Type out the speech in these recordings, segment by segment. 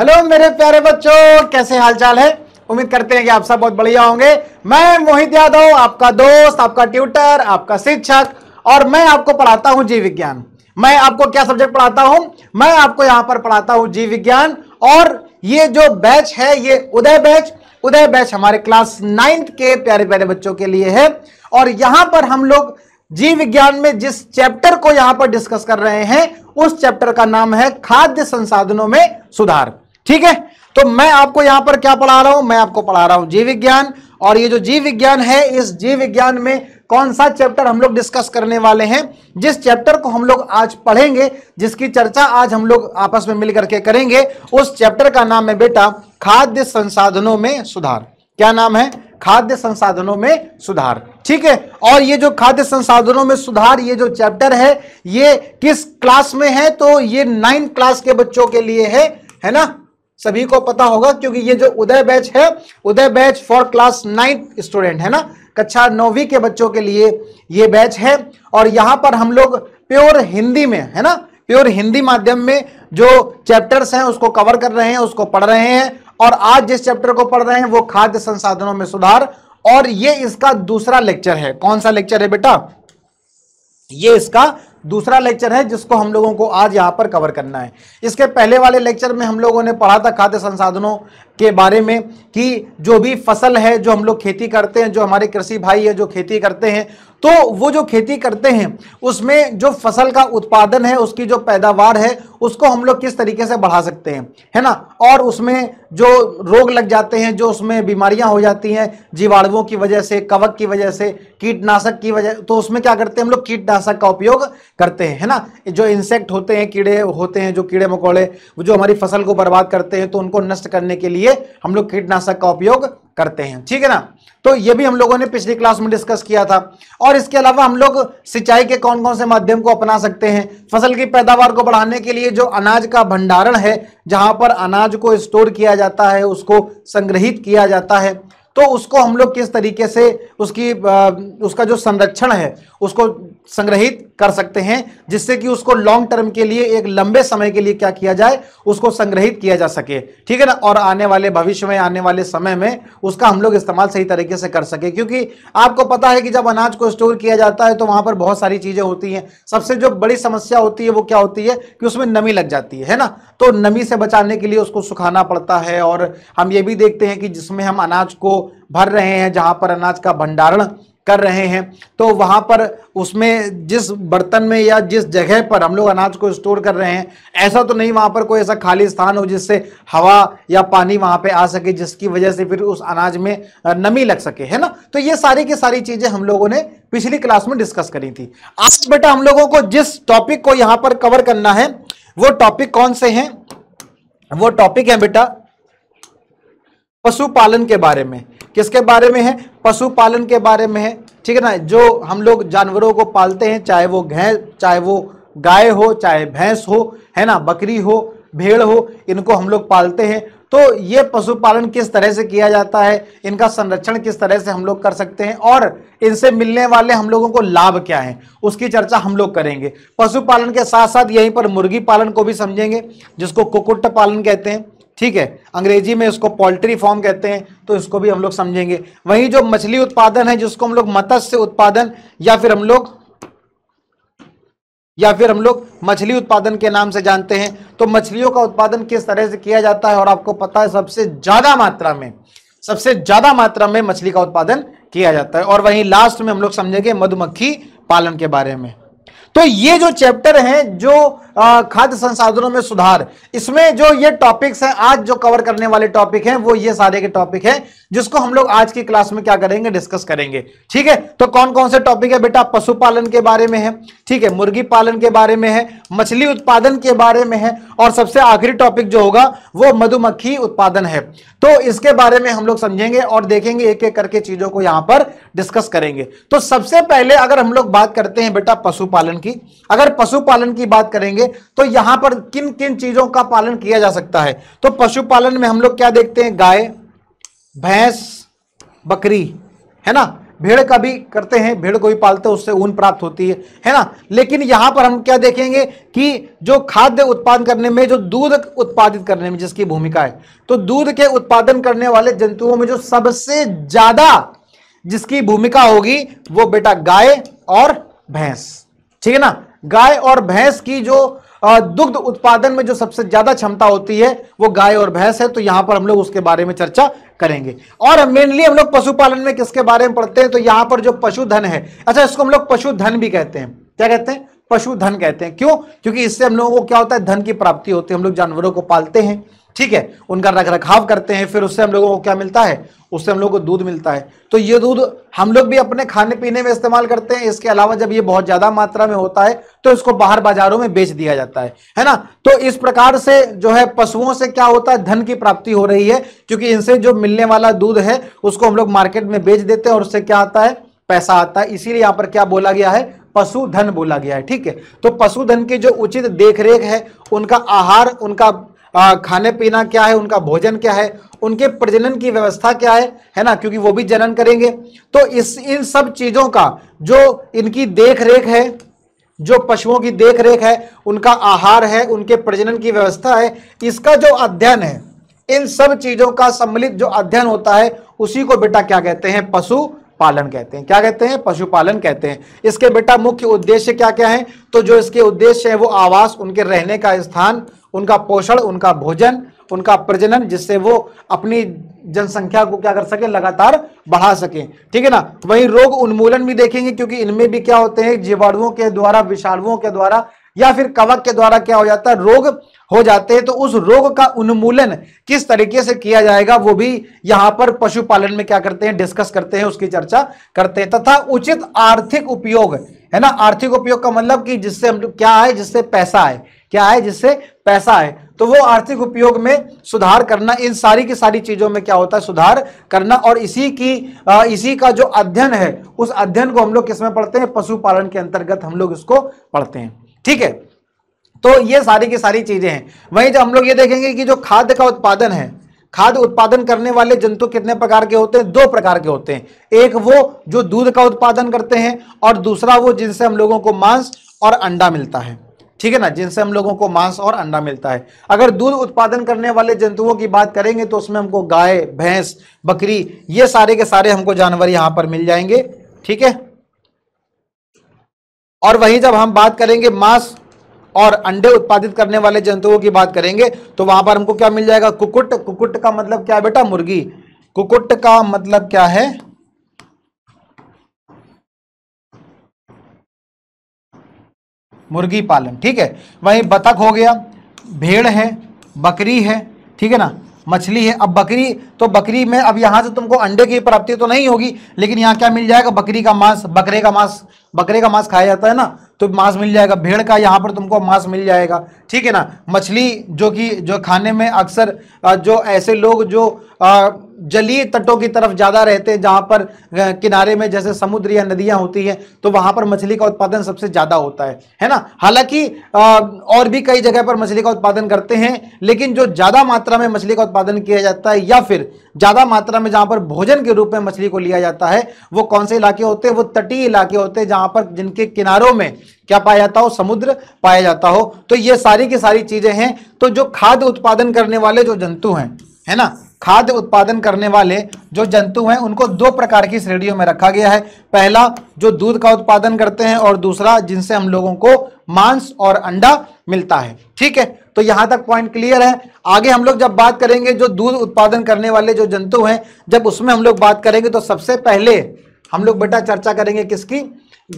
hello मेरे प्यारे बच्चों कैसे हालचाल है उम्मीद करते हैं कि आप सब बहुत बढ़िया होंगे मैं मोहित यादव आपका दोस्त आपका ट्यूटर आपका शिक्षक और मैं आपको पढ़ाता हूं जीव विज्ञान मैं आपको क्या सब्जेक्ट पढ़ाता हूं मैं आपको यहां पर पढ़ाता हूं जीव विज्ञान और ये जो बैच है ये उदय बैच उदय बैच हमारे क्लास नाइन्थ के प्यारे प्यारे बच्चों के लिए है और यहां पर हम लोग जीव विज्ञान में जिस चैप्टर को यहां पर डिस्कस कर रहे हैं उस चैप्टर का नाम है खाद्य संसाधनों में सुधार ठीक है तो मैं आपको यहां पर क्या पढ़ा रहा हूं मैं आपको पढ़ा रहा हूं जीव विज्ञान और ये जो जीव विज्ञान है इस जीव विज्ञान में कौन सा चैप्टर हम लोग डिस्कस करने वाले हैं जिस चैप्टर को हम लोग आज पढ़ेंगे जिसकी चर्चा आज हम लोग आपस में मिल करके करेंगे उस चैप्टर का नाम है बेटा खाद्य संसाधनों में सुधार क्या नाम है खाद्य संसाधनों में सुधार ठीक है और ये जो खाद्य संसाधनों में सुधार ये जो चैप्टर है ये किस क्लास में है तो ये नाइन्थ क्लास के बच्चों के लिए है है ना सभी को पता होगा क्योंकि ये जो उदय बैच है Uday batch for class ninth student है ना कक्षा नौवीं के बच्चों के लिए ये बैच है और यहाँ पर हम लोग प्योर हिंदी में है ना प्योर हिंदी माध्यम में जो चैप्टर्स हैं उसको कवर कर रहे हैं उसको पढ़ रहे हैं और आज जिस चैप्टर को पढ़ रहे हैं वो खाद्य संसाधनों में सुधार और ये इसका दूसरा लेक्चर है कौन सा लेक्चर है बेटा ये इसका दूसरा लेक्चर है जिसको हम लोगों को आज यहाँ पर कवर करना है इसके पहले वाले लेक्चर में हम लोगों ने पढ़ा था खाद्य संसाधनों के बारे में कि जो भी फसल है जो हम लोग खेती करते हैं जो हमारे कृषि भाई है जो खेती करते हैं तो वो जो खेती करते हैं उसमें जो फसल का उत्पादन है उसकी जो पैदावार है उसको हम लोग किस तरीके से बढ़ा सकते हैं है ना और उसमें जो रोग लग जाते हैं जो उसमें बीमारियां हो जाती हैं जीवाणुओं की वजह से कवक की वजह से कीटनाशक की वजह तो उसमें क्या करते हैं हम लोग कीटनाशक का उपयोग करते हैं है ना जो इंसेक्ट होते हैं कीड़े होते हैं जो कीड़े मकोड़े जो हमारी फसल को बर्बाद करते हैं तो उनको नष्ट करने के लिए हम लोग कीटनाशक का उपयोग करते हैं ठीक है ना तो ये भी हम लोगों ने पिछली क्लास में डिस्कस किया था और इसके अलावा हम लोग सिंचाई के कौन कौन से माध्यम को अपना सकते हैं फसल की पैदावार को बढ़ाने के लिए जो अनाज का भंडारण है जहां पर अनाज को स्टोर किया जाता है उसको संग्रहित किया जाता है तो उसको हम लोग किस तरीके से उसकी उसका जो संरक्षण है उसको संग्रहित कर सकते हैं जिससे कि उसको लॉन्ग टर्म के लिए एक लंबे समय के लिए क्या किया जाए उसको संग्रहित किया जा सके ठीक है ना और आने वाले भविष्य में आने वाले समय में उसका हम लोग इस्तेमाल सही तरीके से कर सके क्योंकि आपको पता है कि जब अनाज को स्टोर किया जाता है तो वहां पर बहुत सारी चीजें होती हैं सबसे जो बड़ी समस्या होती है वो क्या होती है कि उसमें नमी लग जाती है है ना तो नमी से बचाने के लिए उसको सुखाना पड़ता है और हम ये भी देखते हैं कि जिसमें हम अनाज को भर रहे हैं जहां पर अनाज का भंडारण कर रहे हैं तो वहाँ पर उसमें जिस बर्तन में या जिस जगह पर हम लोग अनाज को स्टोर कर रहे हैं ऐसा तो नहीं वहाँ पर कोई ऐसा खाली स्थान हो जिससे हवा या पानी वहाँ पे आ सके जिसकी वजह से फिर उस अनाज में नमी लग सके है ना तो ये सारी की सारी चीज़ें हम लोगों ने पिछली क्लास में डिस्कस करी थी आज बेटा हम लोगों को जिस टॉपिक को यहाँ पर कवर करना है वो टॉपिक कौन से हैं वो टॉपिक है बेटा पशुपालन के बारे में किसके बारे में है पशुपालन के बारे में है ठीक है ना जो हम लोग जानवरों को पालते हैं चाहे वो घे चाहे वो गाय हो चाहे भैंस हो है ना बकरी हो भेड़ हो इनको हम लोग पालते हैं तो ये पशुपालन किस तरह से किया जाता है इनका संरक्षण किस तरह से हम लोग कर सकते हैं और इनसे मिलने वाले हम लोगों को लाभ क्या है उसकी चर्चा हम लोग करेंगे पशुपालन के साथ साथ यहीं पर मुर्गी पालन को भी समझेंगे जिसको कुकुट पालन कहते हैं ठीक है अंग्रेजी में इसको पोल्ट्री फॉर्म कहते हैं तो इसको भी हम लोग समझेंगे वहीं जो मछली उत्पादन है जिसको हम लोग मत्स्य उत्पादन या फिर हम लोग या फिर हम लोग मछली उत्पादन के नाम से जानते हैं तो मछलियों का उत्पादन किस तरह से किया जाता है और आपको पता है सबसे ज्यादा मात्रा में सबसे ज्यादा मात्रा में मछली का उत्पादन किया जाता है और वहीं लास्ट में हम लोग समझेंगे मधुमक्खी पालन के बारे में तो ये जो चैप्टर हैं जो खाद्य संसाधनों में सुधार इसमें जो ये टॉपिक्स हैं आज जो कवर करने वाले टॉपिक हैं वो ये सारे के टॉपिक हैं जिसको हम लोग आज की क्लास में क्या करेंगे डिस्कस करेंगे ठीक है तो कौन कौन से टॉपिक है बेटा पशुपालन के बारे में है ठीक है मुर्गी पालन के बारे में है मछली उत्पादन के बारे में है और सबसे आखिरी टॉपिक जो होगा वो मधुमक्खी उत्पादन है तो इसके बारे में हम लोग समझेंगे और देखेंगे एक एक करके चीजों को यहां पर डिस्कस करेंगे तो सबसे पहले अगर हम लोग बात करते हैं बेटा पशुपालन की अगर पशुपालन की बात करेंगे करेंगे तो यहां पर किन किन चीजों का पालन किया जा सकता है तो पशुपालन में हम लोग क्या देखते हैं गाय भैंस बकरी है ना भेड़ का भी करते हैं भेड़ को भी पालते हैं उससे ऊन प्राप्त होती है है ना लेकिन यहां पर हम क्या देखेंगे कि जो खाद्य उत्पादन करने में जो दूध उत्पादित करने में जिसकी भूमिका है तो दूध के उत्पादन करने वाले जंतुओं में जो सबसे ज्यादा जिसकी भूमिका होगी वो बेटा गाय और भैंस ठीक है ना गाय और भैंस की जो दुग्ध उत्पादन में जो सबसे ज्यादा क्षमता होती है वो गाय और भैंस है तो यहां पर हम लोग उसके बारे में चर्चा करेंगे और मेनली हम लोग पशुपालन में किसके बारे में पढ़ते हैं तो यहां पर जो पशुधन है अच्छा इसको हम लोग पशुधन भी कहते हैं क्या कहते हैं पशुधन कहते हैं क्यों क्योंकि इससे हम लोगों को क्या होता है धन की प्राप्ति होती है हम लोग जानवरों को पालते हैं ठीक है उनका रख रखाव करते हैं फिर उससे हम लोगों को क्या मिलता है उससे हम लोगों को दूध मिलता है तो ये दूध हम लोग भी अपने खाने पीने में इस्तेमाल करते हैं इसके अलावा जब ये बहुत ज़्यादा मात्रा में होता है तो इसको बाहर बाजारों में बेच दिया जाता है है ना तो इस प्रकार से जो है पशुओं से क्या होता है धन की प्राप्ति हो रही है क्योंकि इनसे जो मिलने वाला दूध है उसको हम लोग मार्केट में बेच देते हैं और उससे क्या आता है पैसा आता है इसीलिए यहाँ पर क्या बोला गया है पशुधन बोला गया है ठीक है तो पशुधन की जो उचित देखरेख है उनका आहार उनका खाने पीना क्या है उनका भोजन क्या है उनके प्रजनन की व्यवस्था क्या है है ना क्योंकि वो भी जनन करेंगे तो इस इन सब चीज़ों का जो इनकी देख रेख है जो पशुओं की देख रेख है उनका आहार है उनके प्रजनन की व्यवस्था है इसका जो अध्ययन है इन सब चीज़ों का सम्मिलित जो अध्ययन होता है उसी को बेटा क्या कहते हैं पशु पालन कहते हैं क्या कहते हैं पशुपालन कहते हैं इसके बेटा मुख्य उद्देश्य क्या क्या है तो जो इसके उद्देश्य है वो आवास उनके रहने का स्थान उनका पोषण उनका भोजन उनका प्रजनन जिससे वो अपनी जनसंख्या को क्या कर सके लगातार बढ़ा सके ठीक है ना वही रोग उन्मूलन भी देखेंगे क्योंकि इनमें भी क्या होते हैं जीवाणुओं के द्वारा विषाणुओं के द्वारा या फिर कवक के द्वारा क्या हो जाता है रोग हो जाते हैं तो उस रोग का उन्मूलन किस तरीके से किया जाएगा वो भी यहां पर पशुपालन में क्या करते हैं डिस्कस करते हैं उसकी चर्चा करते हैं तथा उचित आर्थिक उपयोग है ना आर्थिक उपयोग का मतलब कि जिससे हम क्या आए जिससे पैसा आए क्या है जिससे पैसा है तो वो आर्थिक उपयोग में सुधार करना इन सारी की सारी चीज़ों में क्या होता है सुधार करना और इसी की इसी का जो अध्ययन है उस अध्ययन को हम लोग किस में पढ़ते हैं पशुपालन के अंतर्गत हम लोग इसको पढ़ते हैं ठीक है तो ये सारी की सारी चीज़ें हैं वहीं जब हम लोग ये देखेंगे कि जो खाद्य का उत्पादन है खाद्य उत्पादन करने वाले जंतु कितने प्रकार के होते हैं दो प्रकार के होते हैं एक वो जो दूध का उत्पादन करते हैं और दूसरा वो जिनसे हम लोगों को मांस और अंडा मिलता है ठीक है ना जिनसे हम लोगों को मांस और अंडा मिलता है अगर दूध उत्पादन करने वाले जंतुओं की बात करेंगे तो उसमें हमको गाय भैंस बकरी ये सारे के सारे हमको जानवर यहां पर मिल जाएंगे ठीक है और वहीं जब हम बात करेंगे मांस और अंडे उत्पादित करने वाले जंतुओं की बात करेंगे तो वहां पर हमको क्या मिल जाएगा कुकुट कुकुट का मतलब क्या है बेटा मुर्गी कुकुट का मतलब क्या है मुर्गी पालन ठीक है वहीं बतख हो गया भेड़ है बकरी है ठीक है ना मछली है अब बकरी तो बकरी में अब यहाँ से तुमको अंडे की प्राप्ति तो नहीं होगी लेकिन यहाँ क्या मिल जाएगा बकरी का मांस बकरे का मांस बकरे का मांस खाया जाता है ना तो मांस मिल जाएगा भेड़ का यहाँ पर तुमको मांस मिल जाएगा ठीक है ना मछली जो कि जो खाने में अक्सर जो ऐसे लोग जो आ, जलीय तटों की तरफ ज़्यादा रहते हैं जहाँ पर किनारे में जैसे समुद्र या नदियाँ होती हैं तो वहां पर मछली का उत्पादन सबसे ज़्यादा होता है है ना हालांकि और भी कई जगह पर मछली का उत्पादन करते हैं लेकिन जो ज़्यादा मात्रा में मछली का उत्पादन किया जाता है या फिर ज़्यादा मात्रा में जहाँ पर भोजन के रूप में मछली को लिया जाता है वो कौन से इलाके होते हैं वो तटीय इलाके होते हैं जहाँ पर जिनके किनारों में क्या पाया जाता हो समुद्र पाया जाता हो तो ये सारी की सारी चीज़ें हैं तो जो खाद्य उत्पादन करने वाले जो जंतु हैं है ना खाद्य उत्पादन करने वाले जो जंतु हैं उनको दो प्रकार की श्रेणियों में रखा गया है पहला जो दूध का उत्पादन करते हैं और दूसरा जिनसे हम लोगों को मांस और अंडा मिलता है ठीक है तो यहां तक पॉइंट क्लियर है आगे हम लोग जब बात करेंगे जो दूध उत्पादन करने वाले जो जंतु हैं जब उसमें हम लोग बात करेंगे तो सबसे पहले हम लोग बेटा चर्चा करेंगे किसकी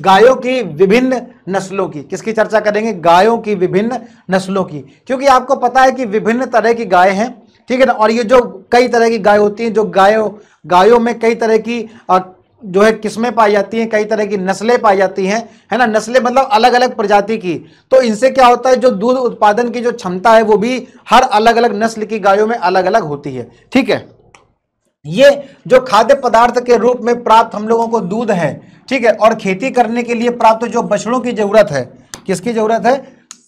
गायों की विभिन्न नस्लों की किसकी चर्चा करेंगे गायों की विभिन्न नस्लों की क्योंकि आपको पता है कि विभिन्न तरह की गाय हैं ठीक है ना और ये जो कई तरह की गाय होती हैं जो गायों गायों में कई तरह की जो है किस्में पाई जाती हैं कई तरह की नस्लें पाई जाती हैं है ना नस्लें मतलब अलग अलग प्रजाति की तो इनसे क्या होता है जो दूध उत्पादन की जो क्षमता है वो भी हर अलग अलग नस्ल की गायों में अलग अलग होती है ठीक है ये जो खाद्य पदार्थ के रूप में प्राप्त हम लोगों को दूध है ठीक है और खेती करने के लिए प्राप्त जो बछड़ों की जरूरत है किसकी जरूरत है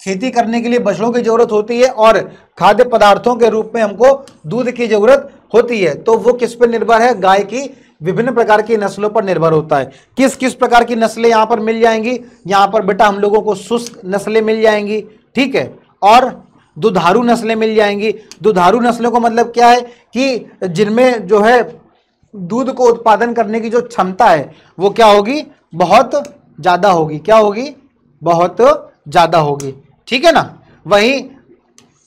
खेती करने के लिए बछड़ों की जरूरत होती है और खाद्य पदार्थों के रूप में हमको दूध की जरूरत होती है तो वो किस पर निर्भर है गाय की विभिन्न प्रकार की नस्लों पर निर्भर होता है किस किस प्रकार की नस्लें यहाँ पर मिल जाएंगी यहाँ पर बेटा हम लोगों को शुष्क नस्लें मिल जाएंगी ठीक है और दुधारू नस्लें मिल जाएंगी दुधारू नस्लों को मतलब क्या है कि जिनमें जो है दूध को उत्पादन करने की जो क्षमता है वो क्या होगी बहुत ज़्यादा होगी क्या होगी बहुत ज़्यादा होगी ठीक है ना वहीं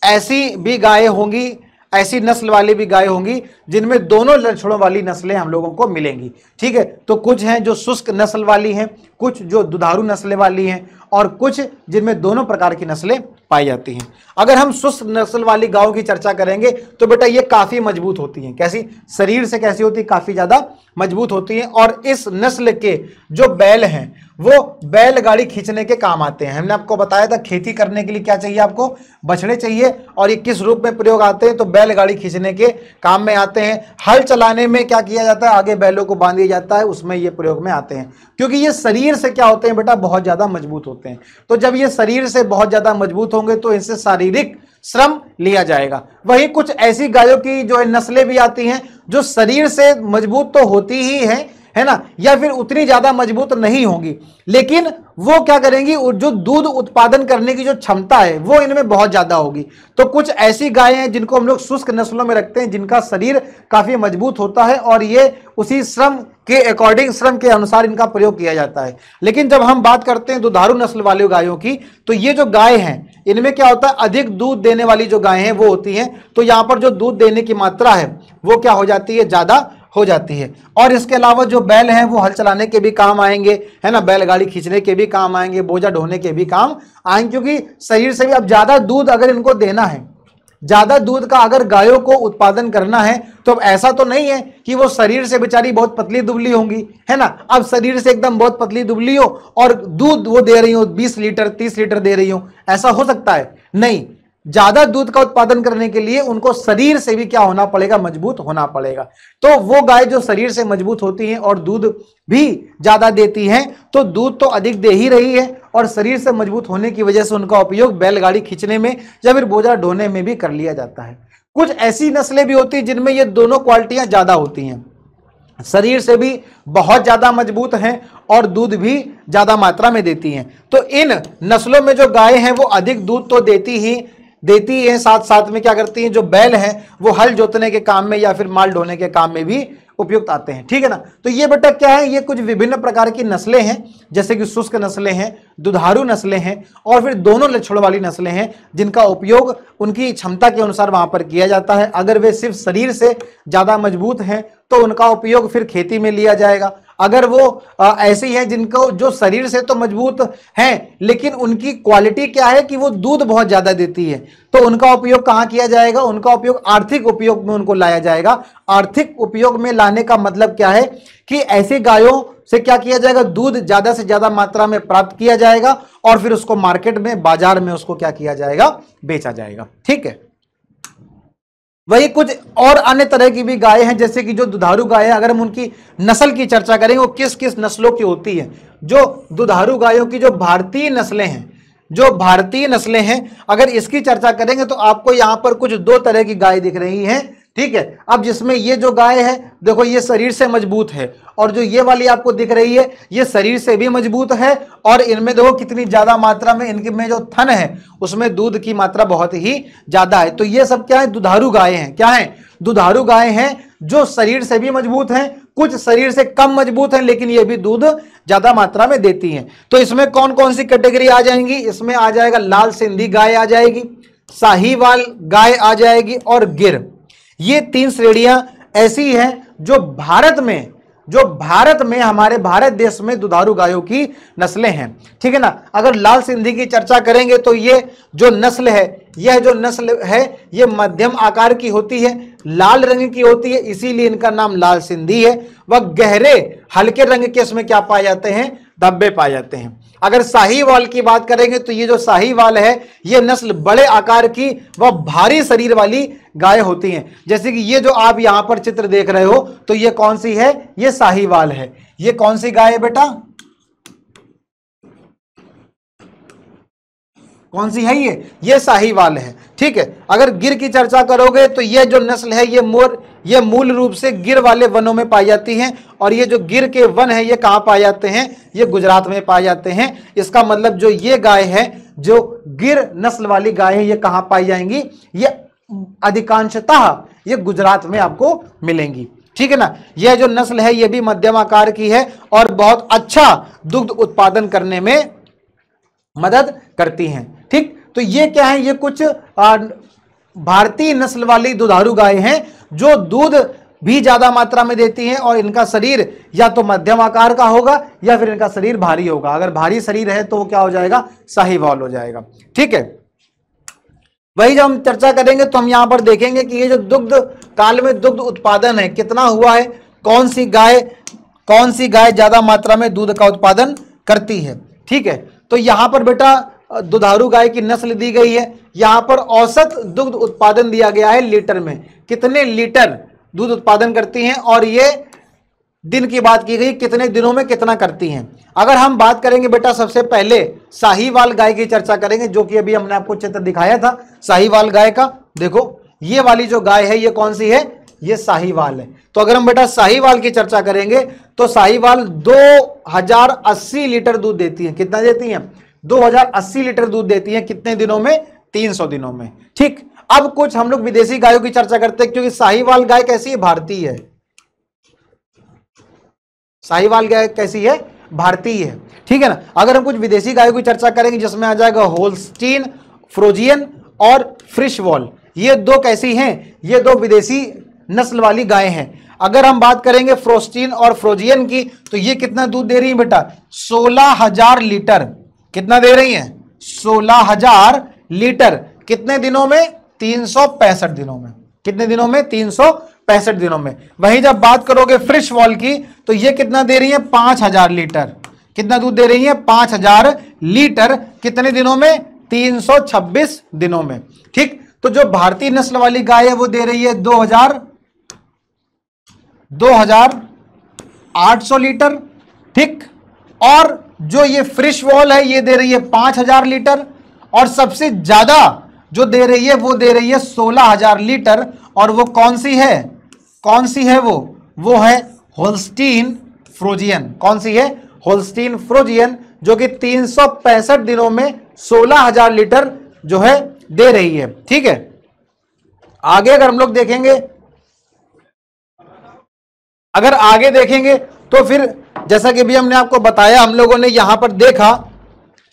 ऐसी भी गायें होंगी ऐसी नस्ल वाली भी गायें होंगी जिनमें दोनों लक्षणों वाली नस्लें हम लोगों को मिलेंगी ठीक है तो कुछ हैं जो शुष्क नस्ल वाली हैं कुछ जो दुधारू नस्लें वाली हैं और कुछ जिनमें दोनों प्रकार की नस्लें पाई जाती हैं अगर हम शुष्क नस्ल वाली गायों की चर्चा करेंगे तो बेटा ये काफ़ी मजबूत होती हैं कैसी शरीर से कैसी होती है काफ़ी ज़्यादा मजबूत होती हैं और इस नस्ल के जो बैल हैं वो बैलगाड़ी खींचने के काम आते हैं हमने आपको बताया था खेती करने के लिए क्या चाहिए आपको बछड़े चाहिए और ये किस रूप में प्रयोग आते हैं तो बैलगाड़ी खींचने के काम में आते हैं हल चलाने में क्या किया जाता है आगे बैलों को बांध दिया जाता है उसमें ये प्रयोग में आते हैं क्योंकि ये शरीर से क्या होते हैं बेटा बहुत ज़्यादा मजबूत होते हैं तो जब ये शरीर से बहुत ज़्यादा मजबूत होंगे तो इनसे शारीरिक श्रम लिया जाएगा वहीं कुछ ऐसी गायों की जो है नस्लें भी आती हैं जो शरीर से मजबूत तो होती ही हैं है ना या फिर उतनी ज़्यादा मजबूत नहीं होगी लेकिन वो क्या करेंगी जो दूध उत्पादन करने की जो क्षमता है वो इनमें बहुत ज़्यादा होगी तो कुछ ऐसी गायें हैं जिनको हम लोग शुष्क नस्लों में रखते हैं जिनका शरीर काफ़ी मजबूत होता है और ये उसी श्रम के अकॉर्डिंग श्रम के अनुसार इनका प्रयोग किया जाता है लेकिन जब हम बात करते हैं दुधारू नस्ल वाली गायों की तो ये जो गाय हैं इनमें क्या होता है अधिक दूध देने वाली जो गायें हैं वो होती हैं तो यहाँ पर जो दूध देने की मात्रा है वो क्या हो जाती है ज़्यादा हो जाती है और इसके अलावा जो बैल हैं वो हल चलाने के भी काम आएंगे है ना बैलगाड़ी खींचने के भी काम आएंगे बोझा ढोने के भी काम आएंगे क्योंकि शरीर से भी अब ज़्यादा दूध अगर इनको देना है ज़्यादा दूध का अगर गायों को उत्पादन करना है तो अब ऐसा तो नहीं है कि वो शरीर से बेचारी बहुत पतली दुबली होंगी है ना अब शरीर से एकदम बहुत पतली दुबली हो और दूध वो दे रही हो 20 लीटर 30 लीटर दे रही हो ऐसा हो सकता है नहीं ज्यादा दूध का उत्पादन करने के लिए उनको शरीर से भी क्या होना पड़ेगा मजबूत होना पड़ेगा तो वो गाय जो शरीर से मजबूत होती है और दूध भी ज्यादा देती हैं तो दूध तो अधिक दे ही रही है और शरीर से मजबूत होने की वजह से उनका उपयोग बैलगाड़ी खींचने में या फिर बोझा ढोने में भी कर लिया जाता है कुछ ऐसी नस्लें भी होती हैं जिनमें ये दोनों क्वालिटियां ज्यादा होती हैं शरीर से भी बहुत ज़्यादा मजबूत हैं और दूध भी ज़्यादा मात्रा में देती हैं तो इन नस्लों में जो गाय हैं वो अधिक दूध तो देती ही देती हैं साथ साथ में क्या करती हैं जो बैल हैं वो हल जोतने के काम में या फिर माल ढोने के काम में भी उपयुक्त आते हैं ठीक है ना तो ये बटक क्या है ये कुछ विभिन्न प्रकार की नस्लें हैं जैसे कि शुष्क नस्लें हैं दुधारू नस्लें हैं और फिर दोनों लक्षणों वाली नस्लें हैं जिनका उपयोग उनकी क्षमता के अनुसार वहां पर किया जाता है अगर वे सिर्फ शरीर से ज़्यादा मजबूत हैं तो उनका उपयोग फिर खेती में लिया जाएगा अगर वो ऐसे हैं जिनको जो शरीर से तो मजबूत हैं लेकिन उनकी क्वालिटी क्या है कि वो दूध बहुत ज़्यादा देती है तो उनका उपयोग कहाँ किया जाएगा उनका उपयोग आर्थिक उपयोग में उनको लाया जाएगा आर्थिक उपयोग में लाने का मतलब क्या है कि ऐसी गायों से क्या किया जाएगा दूध ज़्यादा से ज़्यादा मात्रा में प्राप्त किया जाएगा और फिर उसको मार्केट में बाजार में उसको क्या किया जाएगा बेचा जाएगा ठीक है वही कुछ और अन्य तरह की भी गायें हैं जैसे कि जो दुधारू गाय है अगर हम उनकी नस्ल की चर्चा करेंगे वो किस किस नस्लों की होती है जो दुधारू गायों की जो भारतीय नस्लें हैं जो भारतीय नस्लें हैं अगर इसकी चर्चा करेंगे तो आपको यहाँ पर कुछ दो तरह की गाय दिख रही हैं ठीक है अब जिसमें ये जो गाय है देखो ये शरीर से मजबूत है और जो ये वाली आपको दिख रही है ये शरीर से भी मजबूत है और इनमें देखो कितनी ज़्यादा मात्रा में इनके में जो थन है उसमें दूध की मात्रा बहुत ही ज़्यादा है तो ये सब क्या है दुधारू गाय हैं क्या है दुधारू गाय हैं जो शरीर से भी मजबूत हैं कुछ शरीर से कम मजबूत हैं लेकिन ये भी दूध ज़्यादा मात्रा में देती हैं तो इसमें कौन कौन सी कैटेगरी आ जाएंगी इसमें आ जाएगा लाल सिंधी गाय आ जाएगी साहीवाल गाय आ जाएगी और गिर ये तीन श्रेणियां ऐसी हैं जो भारत में जो भारत में हमारे भारत देश में दुधारू गायों की नस्लें हैं ठीक है ना अगर लाल सिंधी की चर्चा करेंगे तो ये जो नस्ल है यह जो नस्ल है ये मध्यम आकार की होती है लाल रंग की होती है इसीलिए इनका नाम लाल सिंधी है वह गहरे हल्के रंग के इसमें क्या पाए जाते हैं धब्बे पाए जाते हैं अगर वाल की बात करेंगे तो ये जो वाल है ये नस्ल बड़े आकार की व भारी शरीर वाली गाय होती हैं जैसे कि ये जो आप यहाँ पर चित्र देख रहे हो तो ये कौन सी है ये वाल है ये कौन सी गाय है बेटा कौन सी है ये ये वाल है ठीक है अगर गिर की चर्चा करोगे तो ये जो नस्ल है ये मोर ये मूल रूप से गिर वाले वनों में पाई जाती हैं और ये जो गिर के वन है ये कहाँ पाए जाते हैं ये गुजरात में पाए जाते हैं इसका मतलब जो ये गाय है जो गिर नस्ल वाली गाय है ये कहाँ पाई जाएंगी ये अधिकांशतः ये गुजरात में आपको मिलेंगी ठीक है ना यह जो नस्ल है यह भी मध्यम आकार की है और बहुत अच्छा दुग्ध उत्पादन करने में मदद करती हैं ठीक तो ये क्या है ये कुछ भारतीय नस्ल वाली दुधारू गाय हैं जो दूध भी ज़्यादा मात्रा में देती हैं और इनका शरीर या तो मध्यम आकार का होगा या फिर इनका शरीर भारी होगा अगर भारी शरीर है तो वो क्या हो जाएगा शाही हो जाएगा ठीक है वही जब हम चर्चा करेंगे तो हम यहां पर देखेंगे कि ये जो दुग्ध काल में दुग्ध उत्पादन है कितना हुआ है कौन सी गाय कौन सी गाय ज़्यादा मात्रा में दूध का उत्पादन करती है ठीक है तो यहां पर बेटा दुधारू गाय की नस्ल दी गई है यहाँ पर औसत दुग्ध उत्पादन दिया गया है लीटर में कितने लीटर दूध उत्पादन करती हैं और ये दिन की बात की गई कितने दिनों में कितना करती हैं अगर हम बात करेंगे बेटा सबसे पहले साहिवाल गाय की चर्चा करेंगे जो कि अभी हमने आपको चित्र दिखाया था साहिवाल गाय का देखो ये वाली जो गाय है ये कौन सी है ये साहिवाल है तो अगर हम बेटा साहिवाल की चर्चा करेंगे तो साहिवाल दो लीटर दूध देती है कितना देती है 2080 लीटर दूध देती है कितने दिनों में 300 दिनों में ठीक अब कुछ हम लोग विदेशी गायों की चर्चा करते हैं क्योंकि साहिवाल गाय कैसी है भारतीय है साहिवाल गाय कैसी है भारतीय है ठीक है ना अगर हम कुछ विदेशी गायों की चर्चा करेंगे जिसमें आ जाएगा होलस्टीन फ्रोजियन और फ्रिश वॉल ये दो कैसी हैं ये दो विदेशी नस्ल वाली गाय हैं अगर हम बात करेंगे फ्रोस्टीन और फ्रोजियन की तो ये कितना दूध दे रही है बेटा सोलह हजार लीटर कितना दे रही है सोलह हजार लीटर कितने दिनों में तीन सौ पैंसठ दिनों में कितने दिनों में तीन सौ पैंसठ दिनों में वहीं जब बात करोगे फ्रिश वॉल की तो ये कितना दे रही है पांच हजार लीटर कितना दूध दे रही है पांच हजार लीटर कितने दिनों में तीन सौ छब्बीस दिनों में ठीक तो जो भारतीय नस्ल वाली गाय है वो दे रही है दो दो हजार हजार आठ सौ लीटर ठीक और जो ये फ्रिश वॉल है ये दे रही है पांच हजार लीटर और सबसे ज़्यादा जो दे रही है वो दे रही है सोलह हजार लीटर और वो कौन सी है कौन सी है वो वो है होल्स्टीन फ्रोजियन कौन सी है होल्स्टीन फ्रोजियन जो कि तीन दिनों में सोलह हजार लीटर जो है दे रही है ठीक है आगे अगर हम लोग देखेंगे अगर आगे देखेंगे तो फिर जैसा कि भी हमने आपको बताया हम लोगों ने यहाँ पर देखा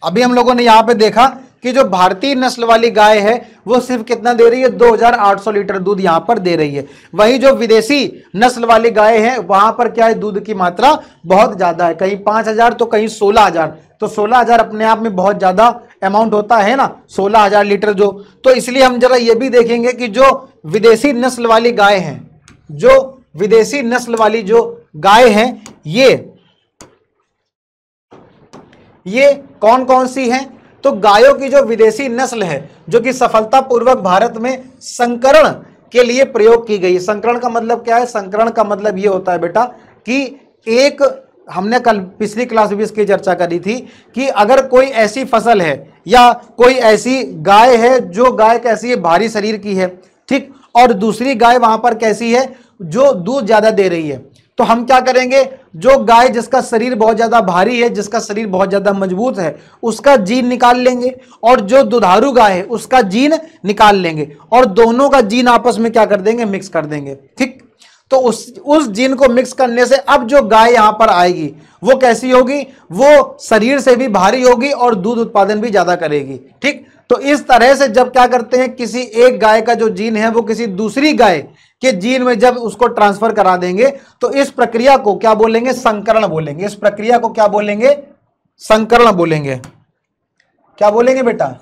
अभी हम लोगों ने यहाँ पर देखा कि जो भारतीय नस्ल वाली गाय है वो सिर्फ कितना दे रही है 2800 लीटर दूध यहाँ पर दे रही है वही जो विदेशी नस्ल वाली गाय है वहां पर क्या है दूध की मात्रा बहुत ज्यादा है कहीं 5000 तो कहीं 16000 तो 16000 अपने आप में बहुत ज्यादा अमाउंट होता है ना 16000 लीटर जो तो इसलिए हम जरा ये भी देखेंगे कि जो विदेशी नस्ल वाली गाय है जो विदेशी नस्ल वाली जो गाय है ये ये कौन कौन सी हैं तो गायों की जो विदेशी नस्ल है जो कि सफलतापूर्वक भारत में संकरण के लिए प्रयोग की गई संकरण का मतलब क्या है संकरण का मतलब ये होता है बेटा कि एक हमने कल पिछली क्लास में भी इसकी चर्चा करी थी कि अगर कोई ऐसी फसल है या कोई ऐसी गाय है जो गाय कैसी है भारी शरीर की है ठीक और दूसरी गाय वहां पर कैसी है जो दूध ज़्यादा दे रही है तो हम क्या करेंगे जो गाय जिसका शरीर बहुत ज़्यादा भारी है जिसका शरीर बहुत ज़्यादा मजबूत है उसका जीन निकाल लेंगे और जो दुधारू गाय है उसका जीन निकाल लेंगे और दोनों का जीन आपस में क्या कर देंगे मिक्स कर देंगे ठीक तो उस उस जीन को मिक्स करने से अब जो गाय यहां पर आएगी वो कैसी होगी वो शरीर से भी भारी होगी और दूध उत्पादन भी ज़्यादा करेगी ठीक तो इस तरह से जब क्या करते हैं किसी एक गाय का जो जीन है वो किसी दूसरी गाय कि जीन में जब उसको ट्रांसफर करा देंगे तो इस प्रक्रिया को क्या बोलेंगे संकरण बोलेंगे इस प्रक्रिया को क्या बोलेंगे संकरण बोलेंगे क्या बोलेंगे बेटा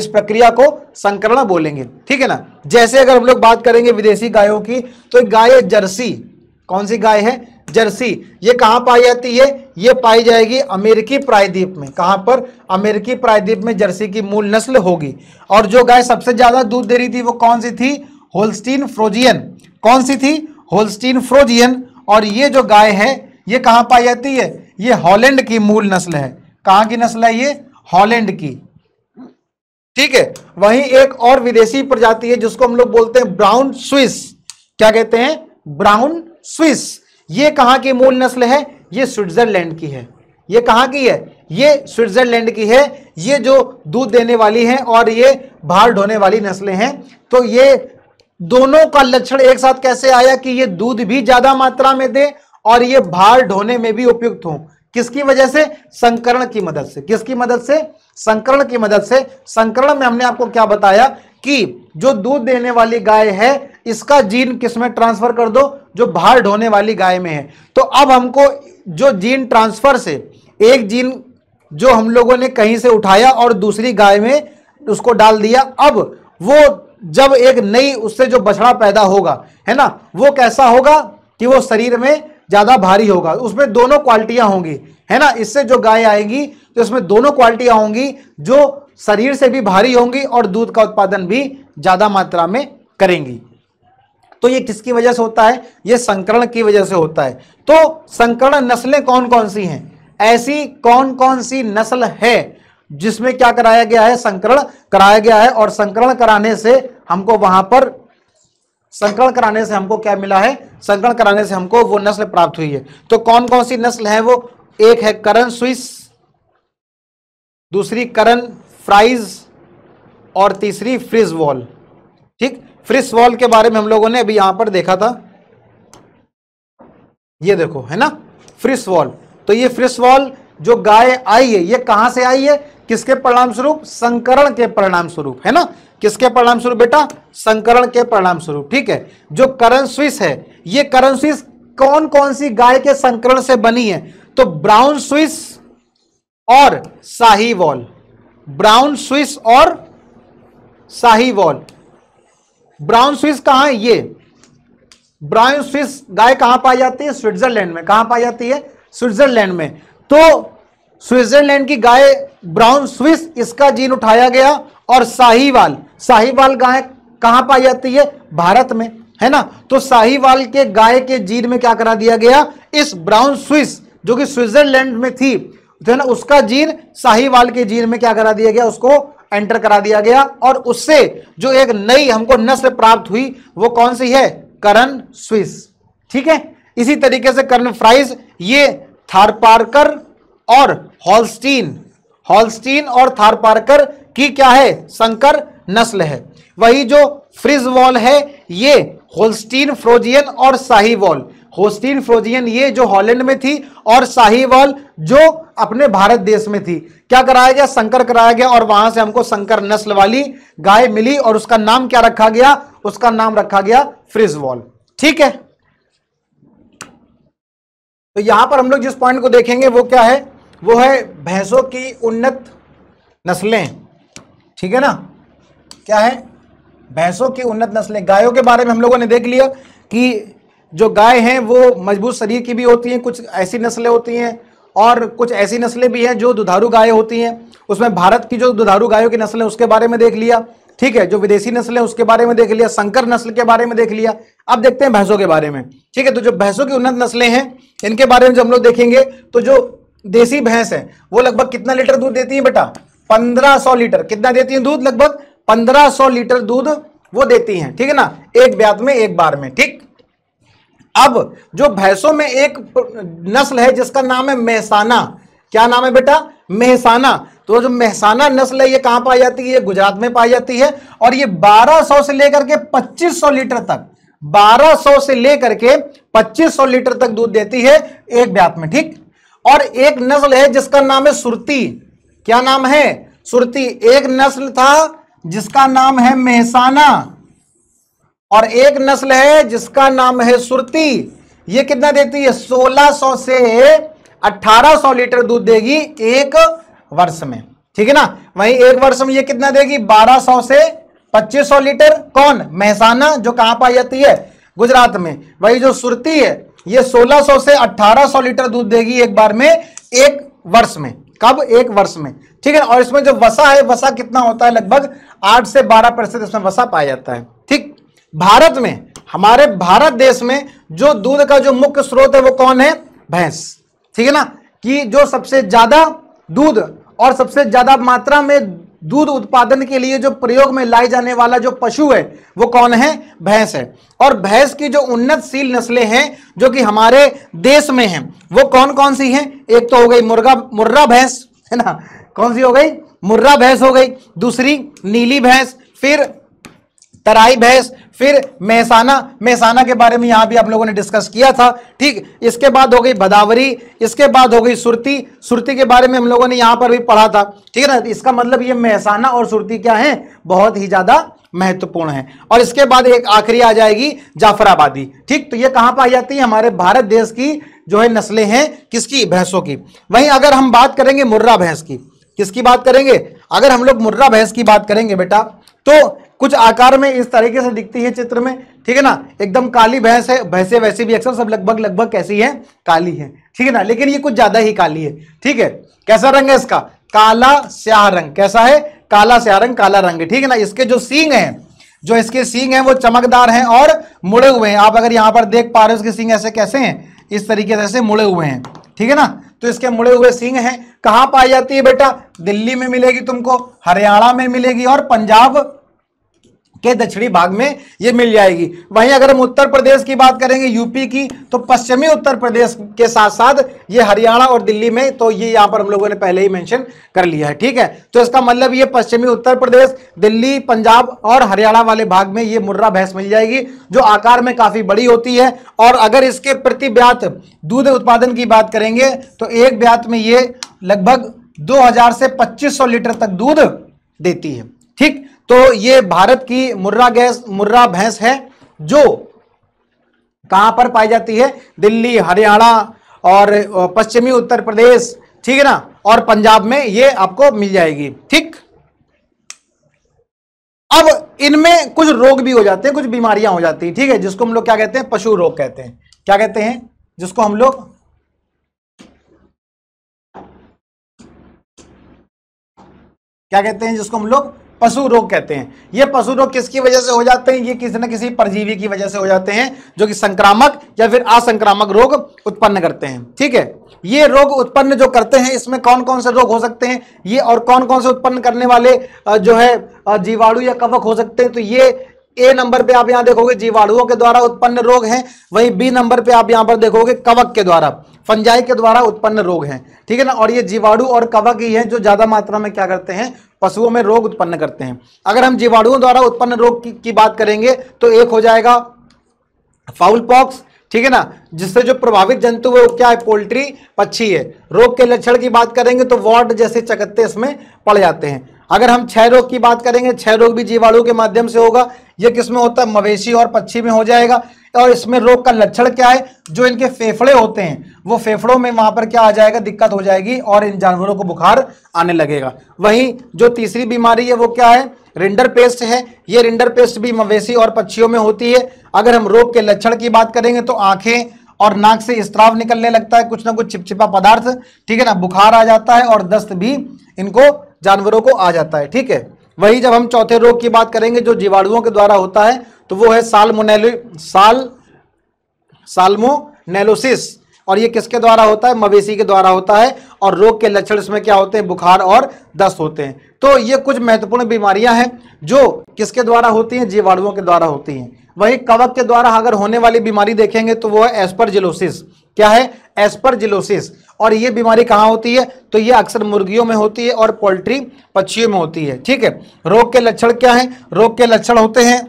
इस प्रक्रिया को संकरण बोलेंगे ठीक है ना जैसे अगर हम लोग बात करेंगे विदेशी गायों की तो गाय जर्सी कौन सी गाय है जर्सी ये कहां पाई जाती है ये पाई जाएगी अमेरिकी प्रायद्वीप में कहां पर अमेरिकी प्रायद्वीप में जर्सी की मूल नस्ल होगी और जो गाय सबसे ज़्यादा दूध दे रही थी वो कौन सी थी होल्स्टीन फ्रोजियन कौन सी थी होल्स्टीन फ्रोजियन और ये जो गाय है ये कहाँ पाई जाती है ये हॉलैंड की मूल नस्ल है कहाँ की नस्ल है ये हॉलैंड की ठीक है वहीं एक और विदेशी प्रजाति है जिसको हम लोग बोलते हैं ब्राउन स्विस क्या कहते हैं ब्राउन स्विस ये कहाँ की मूल नस्ल है ये स्विट्जरलैंड की है ये कहाँ की है ये स्विट्जरलैंड की है ये जो दूध देने वाली है और ये भार ढोने वाली नस्लें हैं तो ये दोनों का लक्षण एक साथ कैसे आया कि ये दूध भी ज्यादा मात्रा में दे और ये भार ढोने में भी उपयुक्त हो किसकी वजह से संकरण की मदद से किसकी मदद से संकरण की मदद से संकरण में हमने आपको क्या बताया कि जो दूध देने वाली गाय है इसका जीन किसमें ट्रांसफर कर दो जो भार ढोने वाली गाय में है तो अब हमको जो जीन ट्रांसफर से एक जीन जो हम लोगों ने कहीं से उठाया और दूसरी गाय में उसको डाल दिया अब वो जब एक नई उससे जो बछड़ा पैदा होगा है ना वो कैसा होगा कि वो शरीर में ज़्यादा भारी होगा उसमें दोनों क्वालिटियां होंगी है ना इससे जो गाय आएगी तो इसमें दोनों क्वालिटियां होंगी जो शरीर से भी भारी होंगी और दूध का उत्पादन भी ज़्यादा मात्रा में करेंगी तो ये किसकी वजह से होता है ये संकरण की वजह से होता है तो संकरण नस्लें कौन कौन सी हैं ऐसी कौन कौन सी नस्ल है जिसमें क्या कराया गया है संकरण कराया गया है और संकरण कराने से हमको वहां पर संकरण कराने से हमको क्या मिला है संकरण कराने से हमको वो नस्ल प्राप्त हुई है तो कौन कौन सी नस्ल है वो एक है करण स्विस दूसरी करण फ्राइज और तीसरी फ्रिज वॉल ठीक फ्रिज वॉल के बारे में हम लोगों ने अभी यहां पर देखा था ये देखो है ना फ्रिस वॉल तो ये फ्रिस वॉल जो गाय आई है ये कहां से आई है किसके परिणाम स्वरूप संकरण के परिणाम स्वरूप है ना किसके परिणाम स्वरूप बेटा संकरण के परिणाम स्वरूप ठीक है जो करण स्विस है ये करण स्विस कौन कौन सी गाय के संकरण से बनी है तो ब्राउन स्विस और वॉल ब्राउन स्विस और वॉल ब्राउन स्विस कहां है ये ब्राउन स्विस गाय कहां पाई जाती है स्विट्जरलैंड में कहां पाई जाती है स्विट्जरलैंड में तो स्विट्जरलैंड की गाय ब्राउन स्विस इसका जीन उठाया गया और साहिवाल साहिवाल गाय कहां पाई जाती है भारत में है ना तो साहिवाल के गाय के जीन में क्या करा दिया गया इस ब्राउन स्विस जो कि स्विट्जरलैंड में थी जो तो है ना उसका जीन साहिवाल के जीन में क्या करा दिया गया उसको एंटर करा दिया गया और उससे जो एक नई हमको नस्ल प्राप्त हुई वो कौन सी है करण स्विस ठीक है इसी तरीके से करण फ्राइज ये थारपारकर और हॉलस्टीन हॉलस्टीन और थारपारकर की क्या है संकर नस्ल है वही जो फ्रिज वॉल है ये होल्स्टीन फ्रोजियन और शाही वॉल होस्टीन फ्रोजियन ये जो हॉलैंड में थी और वॉल जो अपने भारत देश में थी क्या कराया गया संकर कराया गया और वहां से हमको संकर नस्ल वाली गाय मिली और उसका नाम क्या रखा गया उसका नाम रखा गया फ्रिजवॉल ठीक है तो यहां पर हम लोग जिस पॉइंट को देखेंगे वो क्या है वो है भैंसों की उन्नत नस्लें ठीक है ना क्या है भैंसों की उन्नत नस्लें गायों के बारे में हम लोगों ने देख लिया कि जो गाय हैं वो मजबूत शरीर की भी होती हैं कुछ ऐसी नस्लें होती हैं और कुछ ऐसी नस्लें भी हैं जो दुधारू गाय होती हैं उसमें भारत की जो दुधारू गायों की नस्लें उसके बारे में देख लिया ठीक है जो विदेशी नस्ल है उसके बारे में देख लिया संकर नस्ल के बारे में देख लिया अब देखते हैं भैंसों के बारे में ठीक है तो जो भैंसों की उन्नत नस्लें हैं इनके बारे में जो हम लोग देखेंगे तो जो देसी भैंस है वो लगभग कितना लीटर दूध देती है बेटा 1500 लीटर कितना देती है दूध लगभग 1500 लीटर दूध वो देती हैं ठीक है ना एक ब्यात में एक बार में ठीक अब जो भैंसों में एक नस्ल है जिसका नाम है मेहसाना क्या नाम है बेटा मेहसाना तो जो मेहसाना नस्ल है ये कहां पाई जाती है ये गुजरात में पाई जाती है और ये 1200 से लेकर के 2500 लीटर तक 1200 से लेकर के 2500 लीटर तक दूध देती है एक ब्यात में ठीक और एक नस्ल है जिसका नाम है सुरती क्या नाम है सुरती एक नस्ल था जिसका नाम है मेहसाना और एक नस्ल है जिसका नाम है सुरती ये कितना देती है 1600 से 1800 लीटर दूध देगी एक वर्ष में ठीक है ना वहीं एक वर्ष में ये कितना देगी 1200 से 2500 लीटर कौन मेहसाना जो कहां पाई जाती है गुजरात में वही जो सुरती है ये 1600 से 1800 लीटर दूध देगी एक बार में एक वर्ष में कब एक वर्ष में ठीक है और इसमें जो वसा है वसा कितना होता है लगभग आठ से बारह परसेंट इसमें वसा पाया जाता है ठीक भारत में हमारे भारत देश में जो दूध का जो मुख्य स्रोत है वो कौन है भैंस ठीक है ना कि जो सबसे ज्यादा दूध और सबसे ज्यादा मात्रा में दूध उत्पादन के लिए जो प्रयोग में लाए जाने वाला जो पशु है वो कौन है भैंस है और भैंस की जो उन्नतशील नस्लें हैं जो कि हमारे देश में हैं वो कौन कौन सी हैं एक तो हो गई मुर्गा मुर्रा भैंस है ना कौन सी हो गई मुर्रा भैंस हो गई दूसरी नीली भैंस फिर तराई भैंस फिर मेहसाना मेहसाना के बारे में यहाँ भी आप लोगों ने डिस्कस किया था ठीक इसके बाद हो गई भदावरी इसके बाद हो गई सुरती सुरती के बारे में हम लोगों ने यहाँ पर भी पढ़ा था ठीक है ना इसका मतलब ये मेहसाना और सुरती क्या है बहुत ही ज़्यादा महत्वपूर्ण है और इसके बाद एक आखिरी आ जाएगी जाफराबादी ठीक तो ये कहाँ पाई जाती है हमारे भारत देश की जो है नस्लें हैं किसकी भैंसों की वहीं अगर हम बात करेंगे मुर्रा भैंस की किसकी बात करेंगे अगर हम लोग मुर्रा भैंस की बात करेंगे बेटा तो कुछ आकार में इस तरीके से दिखती है चित्र में ठीक है ना एकदम काली भैंस है भैंसे वैसे भी अक्सर सब लगभग लगभग कैसी है काली है ठीक है ना लेकिन ये कुछ ज्यादा ही काली है ठीक है कैसा रंग है इसका काला स्याह रंग कैसा है काला स्याह रंग काला रंग है ठीक है ना इसके जो सींग है जो इसके सींग है वो चमकदार हैं और मुड़े हुए हैं आप अगर यहां पर देख पा रहे हो इसके सींग ऐसे कैसे हैं इस तरीके से मुड़े हुए हैं ठीक है ना तो इसके मुड़े हुए सींग हैं कहां पाई जाती है बेटा दिल्ली में मिलेगी तुमको हरियाणा में मिलेगी और पंजाब के दक्षिणी भाग में ये मिल जाएगी वहीं अगर हम उत्तर प्रदेश की बात करेंगे यूपी की तो पश्चिमी उत्तर प्रदेश के साथ साथ ये हरियाणा और दिल्ली में तो ये यहाँ पर हम लोगों ने पहले ही मैंशन कर लिया है ठीक है तो इसका मतलब ये पश्चिमी उत्तर प्रदेश दिल्ली पंजाब और हरियाणा वाले भाग में ये मुर्रा भैंस मिल जाएगी जो आकार में काफी बड़ी होती है और अगर इसके प्रति ब्यात दूध उत्पादन की बात करेंगे तो एक ब्यात में ये लगभग दो से पच्चीस लीटर तक दूध देती है ठीक तो ये भारत की मुर्रा गैस मुर्रा भैंस है जो कहां पर पाई जाती है दिल्ली हरियाणा और पश्चिमी उत्तर प्रदेश ठीक है ना और पंजाब में ये आपको मिल जाएगी ठीक अब इनमें कुछ रोग भी हो जाते हैं कुछ बीमारियां हो जाती हैं ठीक है जिसको हम लोग क्या कहते हैं पशु रोग कहते हैं क्या कहते हैं जिसको हम लोग क्या कहते हैं जिसको हम लोग पशु रोग कहते हैं ये पशु रोग किसकी वजह से हो जाते हैं ये किसी न किसी परजीवी की वजह से हो जाते हैं जो कि संक्रामक या फिर असंक्रामक रोग उत्पन्न करते हैं ठीक है ये रोग उत्पन्न जो करते हैं इसमें कौन कौन से रोग हो सकते हैं ये और कौन कौन से उत्पन्न करने वाले जो है जीवाणु या कवक हो सकते हैं तो ये ए नंबर पे आप यहाँ देखोगे जीवाणुओं के द्वारा उत्पन्न रोग हैं वहीं बी नंबर पे आप यहाँ पर देखोगे कवक के द्वारा फंजाई के द्वारा उत्पन्न रोग हैं ठीक है ना और ये जीवाणु और कवक ही हैं जो ज़्यादा मात्रा में क्या करते हैं पशुओं में रोग उत्पन्न करते हैं अगर हम जीवाणुओं द्वारा उत्पन्न रोग की, की बात करेंगे तो एक हो जाएगा फाउल पॉक्स ठीक है ना जिससे जो प्रभावित जंतु है वो क्या है पोल्ट्री पक्षी है रोग के लक्षण की बात करेंगे तो वार्ड जैसे चकत्ते इसमें पड़ जाते हैं अगर हम क्षय रोग की बात करेंगे क्षय रोग भी जीवाणु के माध्यम से होगा यह किसमें होता है मवेशी और पक्षी में हो जाएगा और इसमें रोग का लक्षण क्या है जो इनके फेफड़े होते हैं वो फेफड़ों में वहां पर क्या आ जाएगा दिक्कत हो जाएगी और इन जानवरों को बुखार आने लगेगा वहीं जो तीसरी बीमारी है वो क्या है रिंडर पेस्ट है ये रिंडर पेस्ट भी मवेशी और पक्षियों में होती है अगर हम रोग के लक्षण की बात करेंगे तो आंखें और नाक से स्त्राव निकलने लगता है कुछ ना कुछ चिपचिपा पदार्थ ठीक है ना बुखार आ जाता है और दस्त भी इनको जानवरों को आ जाता है ठीक है वही जब हम चौथे रोग की बात करेंगे जो जीवाणुओं के द्वारा होता है तो वो है सालमोनेलो साल सालमोनेलोसिस और ये किसके द्वारा होता है मवेशी के द्वारा होता है और रोग के लक्षण इसमें क्या होते हैं बुखार और दस्त होते हैं तो ये कुछ महत्वपूर्ण बीमारियां हैं जो किसके द्वारा होती हैं जीवाणुओं के द्वारा होती हैं वही कवक के द्वारा अगर होने वाली बीमारी देखेंगे तो वो है एस्परजिलोसिस क्या है एस्परजिलोसिस और ये बीमारी कहाँ होती है तो ये अक्सर मुर्गियों में होती है और पोल्ट्री पक्षियों में होती है ठीक है रोग के लक्षण क्या है रोग के लक्षण होते हैं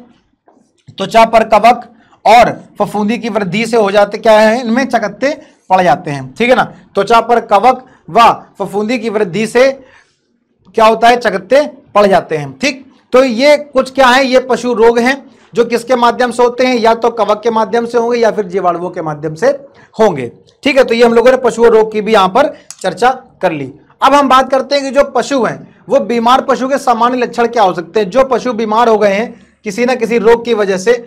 त्वचा पर कवक और फफूंदी की वृद्धि से हो जाते क्या है इनमें चकत्ते पड़ जाते हैं ठीक है ना त्वचा पर कवक व फफूंदी की वृद्धि से क्या होता है चकत्ते पड़ जाते हैं ठीक तो ये कुछ क्या है ये पशु रोग हैं जो किसके माध्यम से होते हैं या तो कवक के माध्यम से होंगे या फिर जीवाणुओं के माध्यम से होंगे ठीक है तो ये हम लोगों ने पशु रोग की भी यहां पर चर्चा कर ली अब हम बात करते हैं कि जो पशु हैं वो बीमार पशु के सामान्य लक्षण क्या हो सकते हैं जो पशु बीमार हो गए हैं किसी ना किसी रोग की वजह से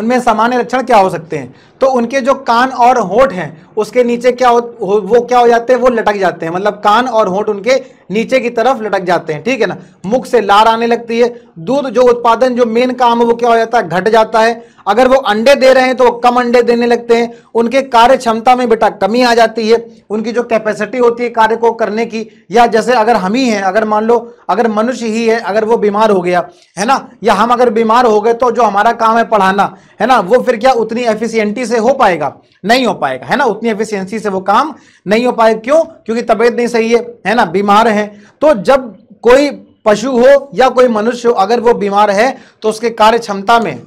उनमें सामान्य लक्षण क्या हो सकते हैं तो उनके जो कान और होठ हैं उसके नीचे क्या हो वो क्या हो जाते हैं वो लटक जाते हैं मतलब कान और होठ उनके नीचे की तरफ लटक जाते हैं ठीक है ना मुख से लार आने लगती है दूध जो उत्पादन जो मेन काम है वो क्या हो जाता है घट जाता है अगर वो अंडे दे रहे हैं तो कम अंडे देने लगते हैं उनके कार्य क्षमता में बेटा कमी आ जाती है उनकी जो कैपेसिटी होती है कार्य को करने की या जैसे अगर हम ही हैं अगर मान लो अगर मनुष्य ही है अगर वो बीमार हो गया है ना या हम अगर बीमार हो गए तो जो हमारा काम है पढ़ाना है ना वो फिर क्या उतनी एफिशिएंटी से हो पाएगा नहीं हो पाएगा है ना उतनी एफिशिएंसी से वो काम नहीं हो पाएगा क्यों क्योंकि तबीयत नहीं सही है है ना बीमार है तो जब कोई पशु हो या कोई मनुष्य हो अगर वो बीमार है तो उसके कार्य क्षमता में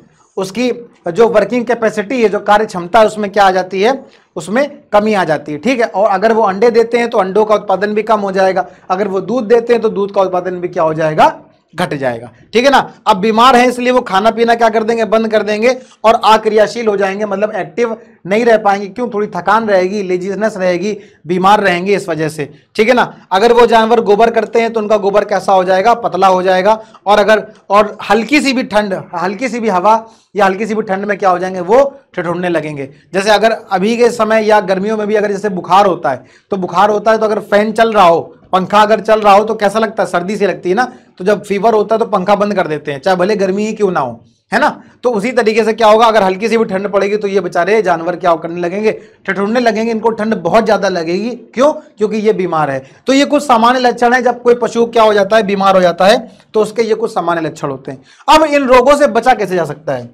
उसकी जो वर्किंग कैपेसिटी है जो कार्य क्षमता है उसमें क्या आ जाती है उसमें कमी आ जाती है ठीक है और अगर वो अंडे देते हैं तो अंडों का उत्पादन भी कम हो जाएगा अगर वो दूध देते हैं तो दूध का उत्पादन भी क्या हो जाएगा घट जाएगा ठीक है ना अब बीमार हैं इसलिए वो खाना पीना क्या कर देंगे बंद कर देंगे और आक्रियाशील हो जाएंगे मतलब एक्टिव नहीं रह पाएंगे क्यों थोड़ी थकान रहेगी लेजीनेस रहेगी बीमार रहेंगे इस वजह से ठीक है ना अगर वो जानवर गोबर करते हैं तो उनका गोबर कैसा हो जाएगा पतला हो जाएगा और अगर और हल्की सी भी ठंड हल्की सी भी हवा या हल्की सी भी ठंड में क्या हो जाएंगे वो ठिठुरने लगेंगे जैसे अगर अभी के समय या गर्मियों में भी अगर जैसे बुखार होता है तो बुखार होता है तो अगर फैन चल रहा हो पंखा अगर चल रहा हो तो कैसा लगता है सर्दी से लगती है ना तो जब फीवर होता है तो पंखा बंद कर देते हैं चाहे भले गर्मी ही क्यों ना हो है ना तो उसी तरीके से क्या होगा अगर हल्की सी भी ठंड पड़ेगी तो ये बेचारे जानवर क्या करने लगेंगे ठठुरने लगेंगे इनको ठंड बहुत ज़्यादा लगेगी क्यों क्योंकि ये बीमार है तो ये कुछ सामान्य लक्षण है जब कोई पशु क्या हो जाता है बीमार हो जाता है तो उसके ये कुछ सामान्य लक्षण होते हैं अब इन रोगों से बचा कैसे जा सकता है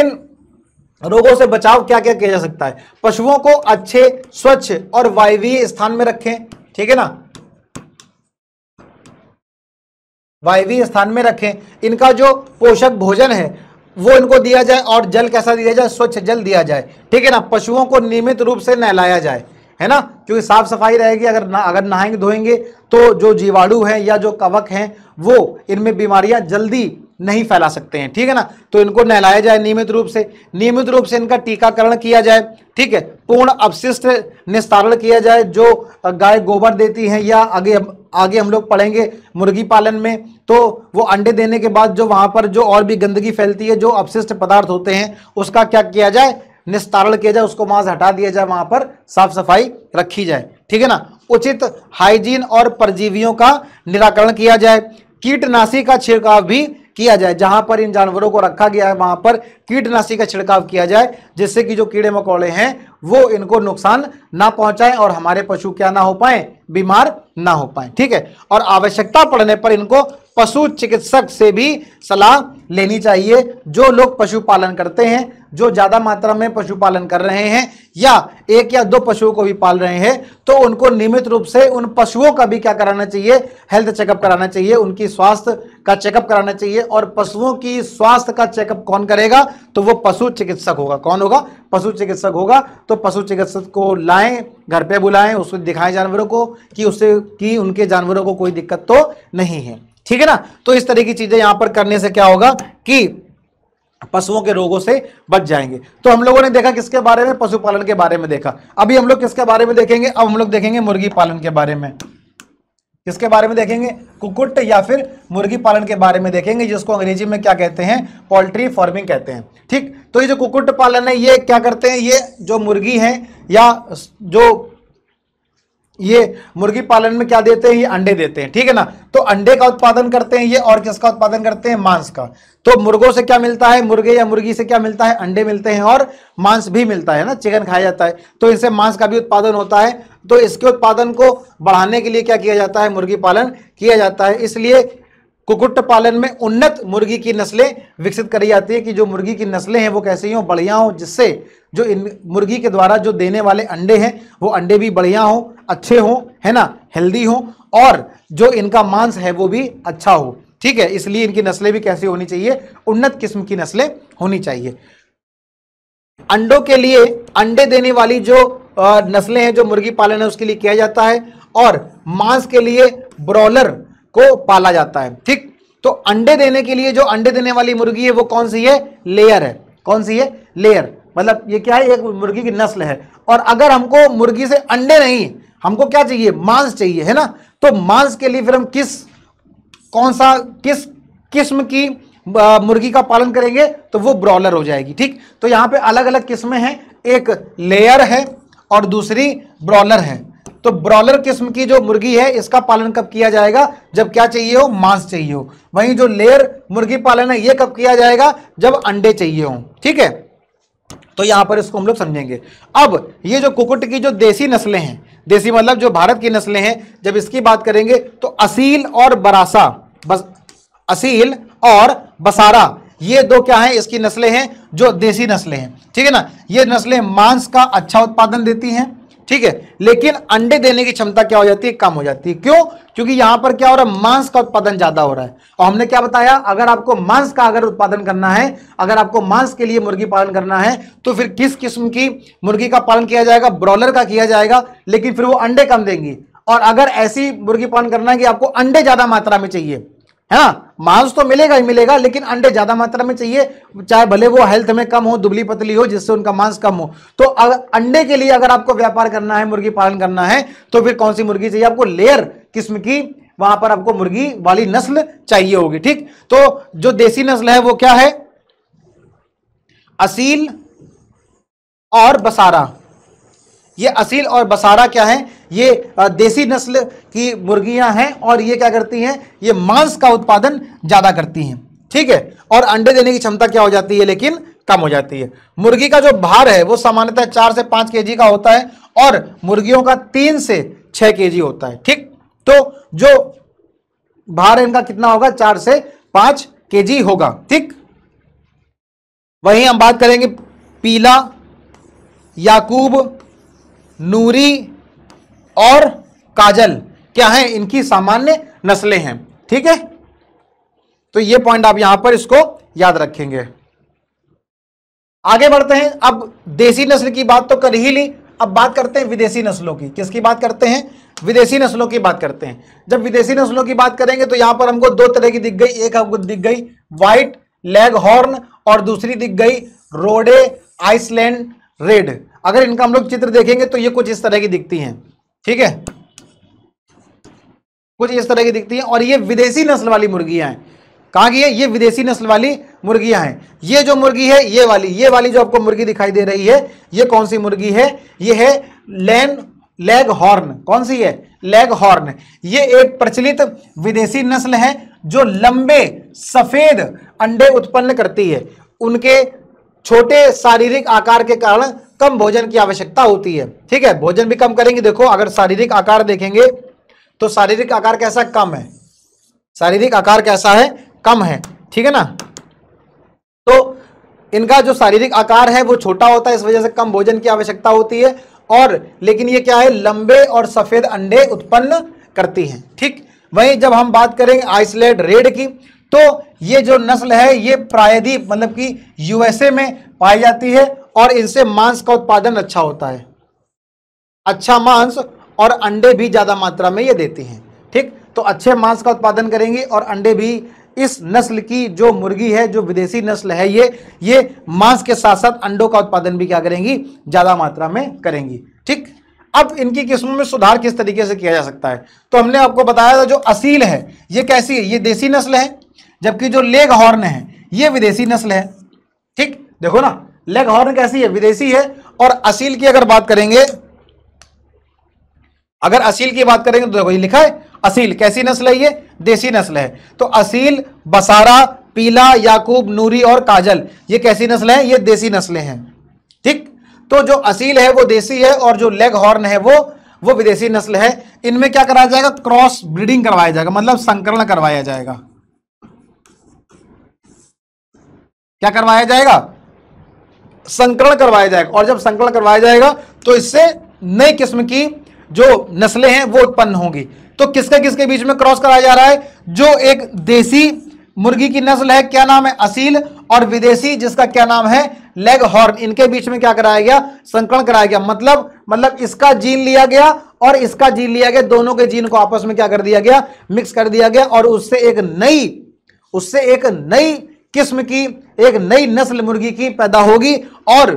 इन रोगों से बचाव क्या क्या किया जा सकता है पशुओं को अच्छे स्वच्छ और वायवीय स्थान में रखें ठीक है ना वायवी स्थान में रखें इनका जो पोषक भोजन है वो इनको दिया जाए और जल कैसा दिया जाए स्वच्छ जल दिया जाए ठीक है ना पशुओं को नियमित रूप से नहलाया जाए है ना क्योंकि साफ सफाई रहेगी अगर ना अगर नहाएंगे धोएंगे तो जो जीवाणु हैं या जो कवक हैं वो इनमें बीमारियां जल्दी नहीं फैला सकते हैं ठीक है ना तो इनको नहलाया जाए नियमित रूप से नियमित रूप से इनका टीकाकरण किया जाए ठीक है पूर्ण अपशिष्ट निस्तारण किया जाए जो गाय गोबर देती हैं या आगे आगे हम लोग पढ़ेंगे मुर्गी पालन में तो वो अंडे देने के बाद जो वहाँ पर जो और भी गंदगी फैलती है जो अपशिष्ट पदार्थ होते हैं उसका क्या किया जाए निस्तारण किया जाए उसको मांस से हटा दिया जाए वहाँ पर साफ सफाई रखी जाए ठीक है ना उचित हाइजीन और परजीवियों का निराकरण किया जाए कीटनाशी का छिड़काव भी किया जाए जहां पर इन जानवरों को रखा गया है वहां पर कीटनाशी का छिड़काव किया जाए जिससे कि जो कीड़े मकोड़े हैं वो इनको नुकसान ना पहुंचाएं और हमारे पशु क्या ना हो पाए बीमार ना हो पाए ठीक है और आवश्यकता पड़ने पर इनको पशु चिकित्सक से भी सलाह लेनी चाहिए जो लोग पशुपालन करते हैं जो ज़्यादा मात्रा में पशुपालन कर रहे हैं या एक या दो पशुओं को भी पाल रहे हैं तो उनको नियमित रूप से उन पशुओं का भी क्या कराना चाहिए हेल्थ चेकअप कराना चाहिए उनकी स्वास्थ्य का चेकअप कराना चाहिए और पशुओं की स्वास्थ्य का चेकअप कौन करेगा तो वो पशु चिकित्सक होगा कौन होगा पशु चिकित्सक होगा तो पशु चिकित्सक को लाएं घर पे बुलाएं उसको दिखाएं जानवरों को कि उससे कि उनके जानवरों को कोई दिक्कत तो नहीं है ठीक है ना तो इस तरह की चीज़ें यहाँ पर करने से क्या होगा कि पशुओं के रोगों से बच जाएंगे तो हम लोगों ने देखा किसके बारे में पशुपालन के बारे में देखा अभी हम लोग किसके बारे में देखेंगे अब हम लोग देखेंगे मुर्गी पालन के बारे में किसके बारे में देखेंगे कुकुट या फिर मुर्गी पालन के बारे में देखेंगे जिसको अंग्रेजी में क्या कहते हैं पोल्ट्री फार्मिंग कहते हैं ठीक तो ये जो कुकुट पालन है ये क्या करते हैं ये जो मुर्गी है या जो ये मुर्गी पालन में क्या देते हैं ये अंडे देते हैं ठीक है ना तो अंडे का उत्पादन करते हैं ये और किसका उत्पादन करते हैं मांस का तो मुर्गों से क्या मिलता है मुर्गे या मुर्गी से क्या मिलता है अंडे मिलते हैं और मांस भी मिलता है ना चिकन खाया जाता है तो इनसे मांस का भी उत्पादन होता है तो इसके उत्पादन को बढ़ाने के लिए क्या किया जाता है मुर्गी पालन किया जाता है इसलिए कुकुट पालन में उन्नत मुर्गी की नस्लें विकसित करी जाती है कि जो मुर्गी की नस्लें हैं वो कैसी हों बढ़िया हों जिससे जो इन मुर्गी के द्वारा जो देने वाले अंडे हैं वो अंडे भी बढ़िया हों अच्छे हों है ना हेल्दी हों और जो इनका मांस है वो भी अच्छा हो ठीक है इसलिए इनकी नस्लें भी कैसी होनी चाहिए उन्नत किस्म की नस्लें होनी चाहिए अंडों के लिए अंडे देने वाली जो नस्लें हैं जो मुर्गी पालन है उसके लिए किया जाता है और मांस के लिए ब्रॉलर को पाला जाता है ठीक तो अंडे देने के लिए जो अंडे देने वाली मुर्गी है वो कौन सी है लेयर है कौन सी है लेयर मतलब ये क्या है एक मुर्गी की नस्ल है और अगर हमको मुर्गी से अंडे नहीं हमको क्या चाहिए मांस चाहिए है ना तो मांस के लिए फिर हम किस कौन सा किस किस्म की मुर्गी का पालन करेंगे तो वो ब्रॉलर हो जाएगी ठीक तो यहां पे अलग अलग किस्में हैं एक लेयर है और दूसरी ब्रॉलर है तो ब्रॉलर किस्म की जो मुर्गी है इसका पालन कब किया जाएगा जब क्या चाहिए हो मांस चाहिए हो वहीं जो लेयर मुर्गी पालन है ये कब किया जाएगा जब अंडे चाहिए हो ठीक है तो यहां पर इसको हम लोग समझेंगे अब ये जो कुकुट की जो देसी नस्लें हैं देसी मतलब जो भारत की नस्लें हैं जब इसकी बात करेंगे तो असील और बरासा बस असील और बसारा ये दो क्या हैं इसकी नस्लें हैं जो देसी नस्लें हैं ठीक है ना ये नस्लें मांस का अच्छा उत्पादन देती हैं ठीक है लेकिन अंडे देने की क्षमता क्या हो जाती है कम हो जाती है क्यों क्योंकि यहां पर क्या हो रहा है मांस का उत्पादन ज्यादा हो रहा है और हमने क्या बताया अगर आपको मांस का अगर उत्पादन करना है अगर आपको मांस के लिए मुर्गी पालन करना है तो फिर किस किस्म की मुर्गी का पालन किया जाएगा ब्रॉलर का किया जाएगा लेकिन फिर वो अंडे कम देंगी और अगर ऐसी मुर्गी पालन करना है कि आपको अंडे ज्यादा मात्रा में चाहिए है ना मांस तो मिलेगा ही मिलेगा लेकिन अंडे ज्यादा मात्रा में चाहिए चाहे भले वो हेल्थ में कम हो दुबली पतली हो जिससे उनका मांस कम हो तो अगर अंडे के लिए अगर आपको व्यापार करना है मुर्गी पालन करना है तो फिर कौन सी मुर्गी चाहिए आपको लेयर किस्म की वहां पर आपको मुर्गी वाली नस्ल चाहिए होगी ठीक तो जो देसी नस्ल है वो क्या है असील और बसारा ये असील और बसारा क्या है ये देसी नस्ल की मुर्गियां हैं और ये क्या करती हैं ये मांस का उत्पादन ज़्यादा करती हैं ठीक है और अंडे देने की क्षमता क्या हो जाती है लेकिन कम हो जाती है मुर्गी का जो भार है वो सामान्यतः चार से पाँच के का होता है और मुर्गियों का तीन से छः के होता है ठीक तो जो भार इनका कितना होगा चार से पाँच के होगा ठीक वहीं हम बात करेंगे पीला याकूब नूरी और काजल क्या है इनकी सामान्य नस्लें हैं ठीक है तो ये पॉइंट आप यहां पर इसको याद रखेंगे आगे बढ़ते हैं अब देसी नस्ल की बात तो कर ही ली अब बात करते हैं विदेशी नस्लों की किसकी बात करते हैं विदेशी नस्लों की बात करते हैं जब विदेशी नस्लों की बात करेंगे तो यहां पर हमको दो तरह की दिख गई एक हमको दिख गई व्हाइट लेग हॉर्न और दूसरी दिख गई रोडे आइसलैंड रेड अगर इनका हम लोग चित्र देखेंगे तो ये कुछ इस तरह की दिखती हैं ठीक है कुछ इस तरह की दिखती हैं और ये विदेशी नस्ल वाली मुर्गियां हैं कहाँ की है ये विदेशी नस्ल वाली मुर्गियां हैं ये जो मुर्गी है ये वाली ये वाली जो आपको मुर्गी दिखाई दे रही है ये कौन सी मुर्गी है ये है लैन लेग हॉर्न कौन सी है लेग हॉर्न ये एक प्रचलित विदेशी नस्ल है जो लंबे सफ़ेद अंडे उत्पन्न करती है उनके छोटे शारीरिक आकार के कारण कम भोजन की आवश्यकता होती है ठीक है भोजन भी कम करेंगे देखो अगर शारीरिक आकार देखेंगे तो शारीरिक आकार कैसा कम है शारीरिक आकार कैसा है कम है ठीक है ना तो इनका जो शारीरिक आकार है वो छोटा होता है इस वजह से कम भोजन की आवश्यकता होती है और लेकिन ये क्या है लंबे और सफ़ेद अंडे उत्पन्न करती हैं ठीक वहीं जब हम बात करेंगे आइसलेट रेड की तो ये जो नस्ल है ये प्रायद्वीप मतलब कि यूएसए में पाई जाती है और इनसे मांस का उत्पादन अच्छा होता है अच्छा मांस और अंडे भी ज़्यादा मात्रा में ये देती हैं ठीक तो अच्छे मांस का उत्पादन करेंगी और अंडे भी इस नस्ल की जो मुर्गी है जो विदेशी नस्ल है ये ये मांस के साथ साथ अंडों का उत्पादन भी क्या करेंगी ज़्यादा मात्रा में करेंगी ठीक अब इनकी किस्मों में सुधार किस तरीके से किया जा सकता है तो हमने आपको बताया था जो असील है ये कैसी है ये देसी नस्ल है जबकि जो लेग हॉर्न है ये विदेशी नस्ल है ठीक देखो ना लेग हॉर्न कैसी है विदेशी है और असील की अगर बात करेंगे अगर असील की बात करेंगे तो देखो ये लिखा है असील कैसी नस्ल है ये देसी नस्ल है तो असील बसारा पीला याकूब नूरी और काजल ये कैसी नस्ल है ये देसी नस्लें हैं ठीक तो जो असील है वो देसी है और जो लेग हॉर्न है वो वो विदेशी नस्ल है इनमें क्या कराया जाएगा क्रॉस ब्रीडिंग करवाया जाएगा मतलब संकरण करवाया जाएगा क्या करवाया जाएगा संकरण करवाया जाएगा और जब संकरण करवाया जाएगा तो इससे नई किस्म की जो नस्लें हैं वो उत्पन्न होंगी तो किसके किसके बीच में क्रॉस कराया जा रहा है जो एक देसी मुर्गी की नस्ल है क्या नाम है असील और विदेशी जिसका क्या नाम है लेग हॉर्न इनके बीच में क्या कराया गया संकरण कराया गया मतलब मतलब इसका जीन लिया गया और इसका जीन लिया गया दोनों के जीन को आपस में क्या कर दिया गया मिक्स कर दिया गया और उससे एक नई उससे एक नई किस्म की एक नई नस्ल मुर्गी की पैदा होगी और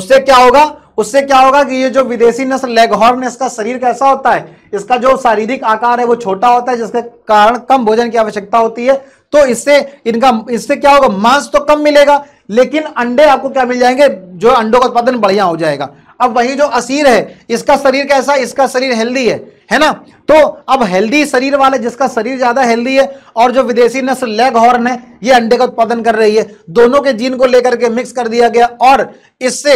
उससे क्या होगा उससे क्या होगा कि ये जो विदेशी नस्ल लेगहॉर्न इसका शरीर कैसा होता है इसका जो शारीरिक आकार है वो छोटा होता है जिसके कारण कम भोजन की आवश्यकता होती है तो इससे इनका इससे क्या होगा मांस तो कम मिलेगा लेकिन अंडे आपको क्या मिल जाएंगे जो अंडों का उत्पादन बढ़िया हो जाएगा अब वही जो असीर है इसका शरीर कैसा इसका शरीर हेल्दी है है ना तो अब हेल्दी शरीर वाले जिसका शरीर ज्यादा हेल्दी है और जो विदेशी नस्ल लेग हॉर्न है ये अंडे का उत्पादन कर रही है दोनों के जीन को लेकर के मिक्स कर दिया गया और इससे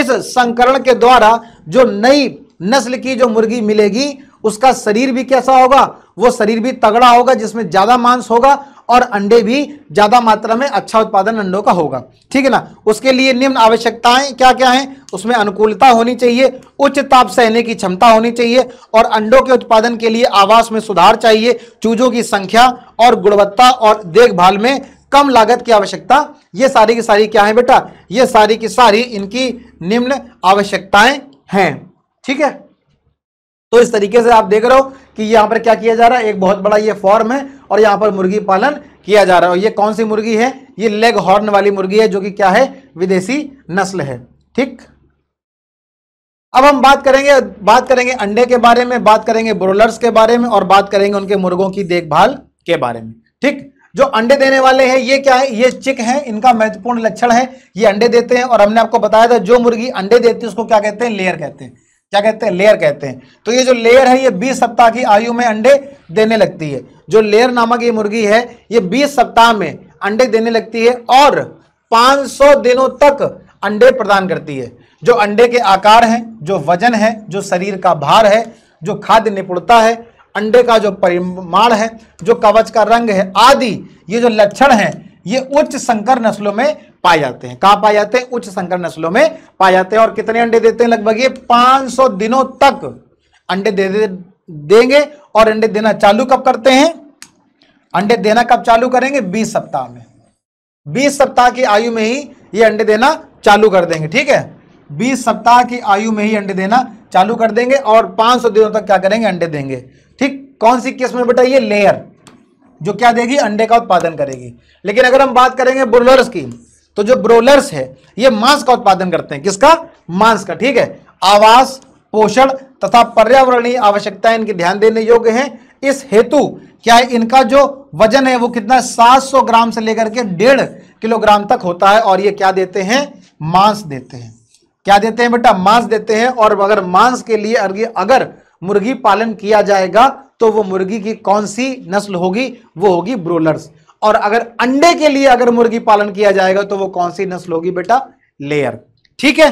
इस संकरण के द्वारा जो नई नस्ल की जो मुर्गी मिलेगी उसका शरीर भी कैसा होगा वो शरीर भी तगड़ा होगा जिसमें ज्यादा मांस होगा और अंडे भी ज़्यादा मात्रा में अच्छा उत्पादन अंडों का होगा ठीक है ना उसके लिए निम्न आवश्यकताएं क्या क्या हैं उसमें अनुकूलता होनी चाहिए उच्च ताप सहने की क्षमता होनी चाहिए और अंडों के उत्पादन के लिए आवास में सुधार चाहिए चूजों की संख्या और गुणवत्ता और देखभाल में कम लागत की आवश्यकता ये सारी की सारी क्या है बेटा ये सारी की सारी इनकी निम्न आवश्यकताएं हैं ठीक है तो इस तरीके से आप देख रहे हो कि यहां पर क्या किया जा रहा है एक बहुत बड़ा ये फॉर्म है और यहाँ पर मुर्गी पालन किया जा रहा है और ये कौन सी मुर्गी है ये लेग हॉर्न वाली मुर्गी है जो कि क्या है विदेशी नस्ल है ठीक अब हम बात करेंगे बात करेंगे अंडे के बारे में बात करेंगे ब्रोलर्स के बारे में और बात करेंगे उनके मुर्गों की देखभाल के बारे में ठीक जो अंडे देने वाले हैं ये क्या है ये चिक है इनका महत्वपूर्ण लक्षण है ये अंडे देते हैं और हमने आपको बताया था जो मुर्गी अंडे देती है उसको क्या कहते हैं लेयर कहते हैं क्या कहते हैं लेयर कहते हैं तो ये जो लेयर है ये 20 सप्ताह की आयु में अंडे देने लगती है जो लेयर नामक ये मुर्गी है ये 20 सप्ताह में अंडे देने लगती है और 500 दिनों तक अंडे प्रदान करती है जो अंडे के आकार हैं जो वजन है जो शरीर का भार है जो खाद्य निपुणता है अंडे का जो परिमाण है जो कवच का रंग है आदि ये जो लक्षण हैं ये उच्च संकर नस्लों में पाए जाते हैं कहा पाए जाते हैं उच्च संकर नस्लों में पाए जाते हैं और कितने अंडे देते हैं लगभग ये 500 दिनों तक अंडे दे, दे देंगे और अंडे देना चालू कब करते हैं अंडे देना कब चालू करेंगे 20 सप्ताह में 20 सप्ताह की आयु में ही ये अंडे देना चालू कर देंगे ठीक है 20 सप्ताह की आयु में ही अंडे देना चालू कर देंगे और 500 दिनों तक क्या करेंगे अंडे देंगे ठीक कौन सी किस्म में बेटा ये लेयर जो क्या देगी अंडे का उत्पादन करेगी लेकिन अगर हम बात करेंगे ब्रोलर्स की तो जो ब्रोलर्स है ये मांस का उत्पादन करते हैं किसका मांस का ठीक है आवास पोषण तथा पर्यावरणीय आवश्यकताएं इनके ध्यान देने योग्य हैं इस हेतु क्या है इनका जो वजन है वो कितना सात सौ ग्राम से लेकर के डेढ़ किलोग्राम तक होता है और ये क्या देते हैं मांस देते हैं क्या देते हैं बेटा मांस देते हैं और अगर मांस के लिए अगर मुर्गी पालन किया जाएगा तो वो मुर्गी की कौन सी नस्ल होगी वो होगी ब्रोलर्स और अगर अंडे के लिए अगर मुर्गी पालन किया जाएगा तो वो कौन सी नस्ल होगी बेटा लेयर ठीक है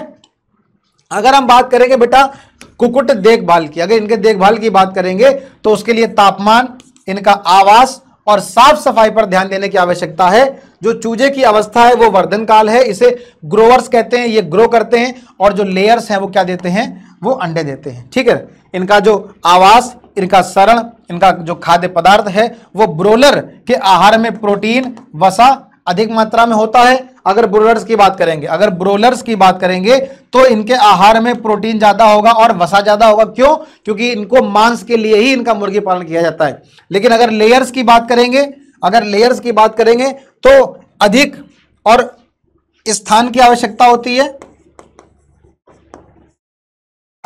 अगर हम बात करेंगे बेटा कुकुट देखभाल की अगर इनके देखभाल की बात करेंगे तो उसके लिए तापमान इनका आवास और साफ सफाई पर ध्यान देने की आवश्यकता है जो चूजे की अवस्था है वो वर्धन काल है इसे ग्रोवर्स कहते हैं ये ग्रो करते हैं और जो लेयर्स हैं वो क्या देते हैं वो अंडे देते हैं ठीक है इनका जो आवास इनका सरण इनका जो खाद्य पदार्थ है वो ब्रोलर के आहार में प्रोटीन वसा अधिक मात्रा में होता है अगर ब्रोलर्स की बात करेंगे अगर ब्रोलर्स की बात करेंगे तो इनके आहार में प्रोटीन ज़्यादा होगा और वसा ज़्यादा होगा क्यों क्योंकि इनको मांस के लिए ही इनका मुर्गी पालन किया जाता है लेकिन अगर लेयर्स की बात करेंगे अगर लेयर्स की बात करेंगे तो अधिक और स्थान की आवश्यकता होती है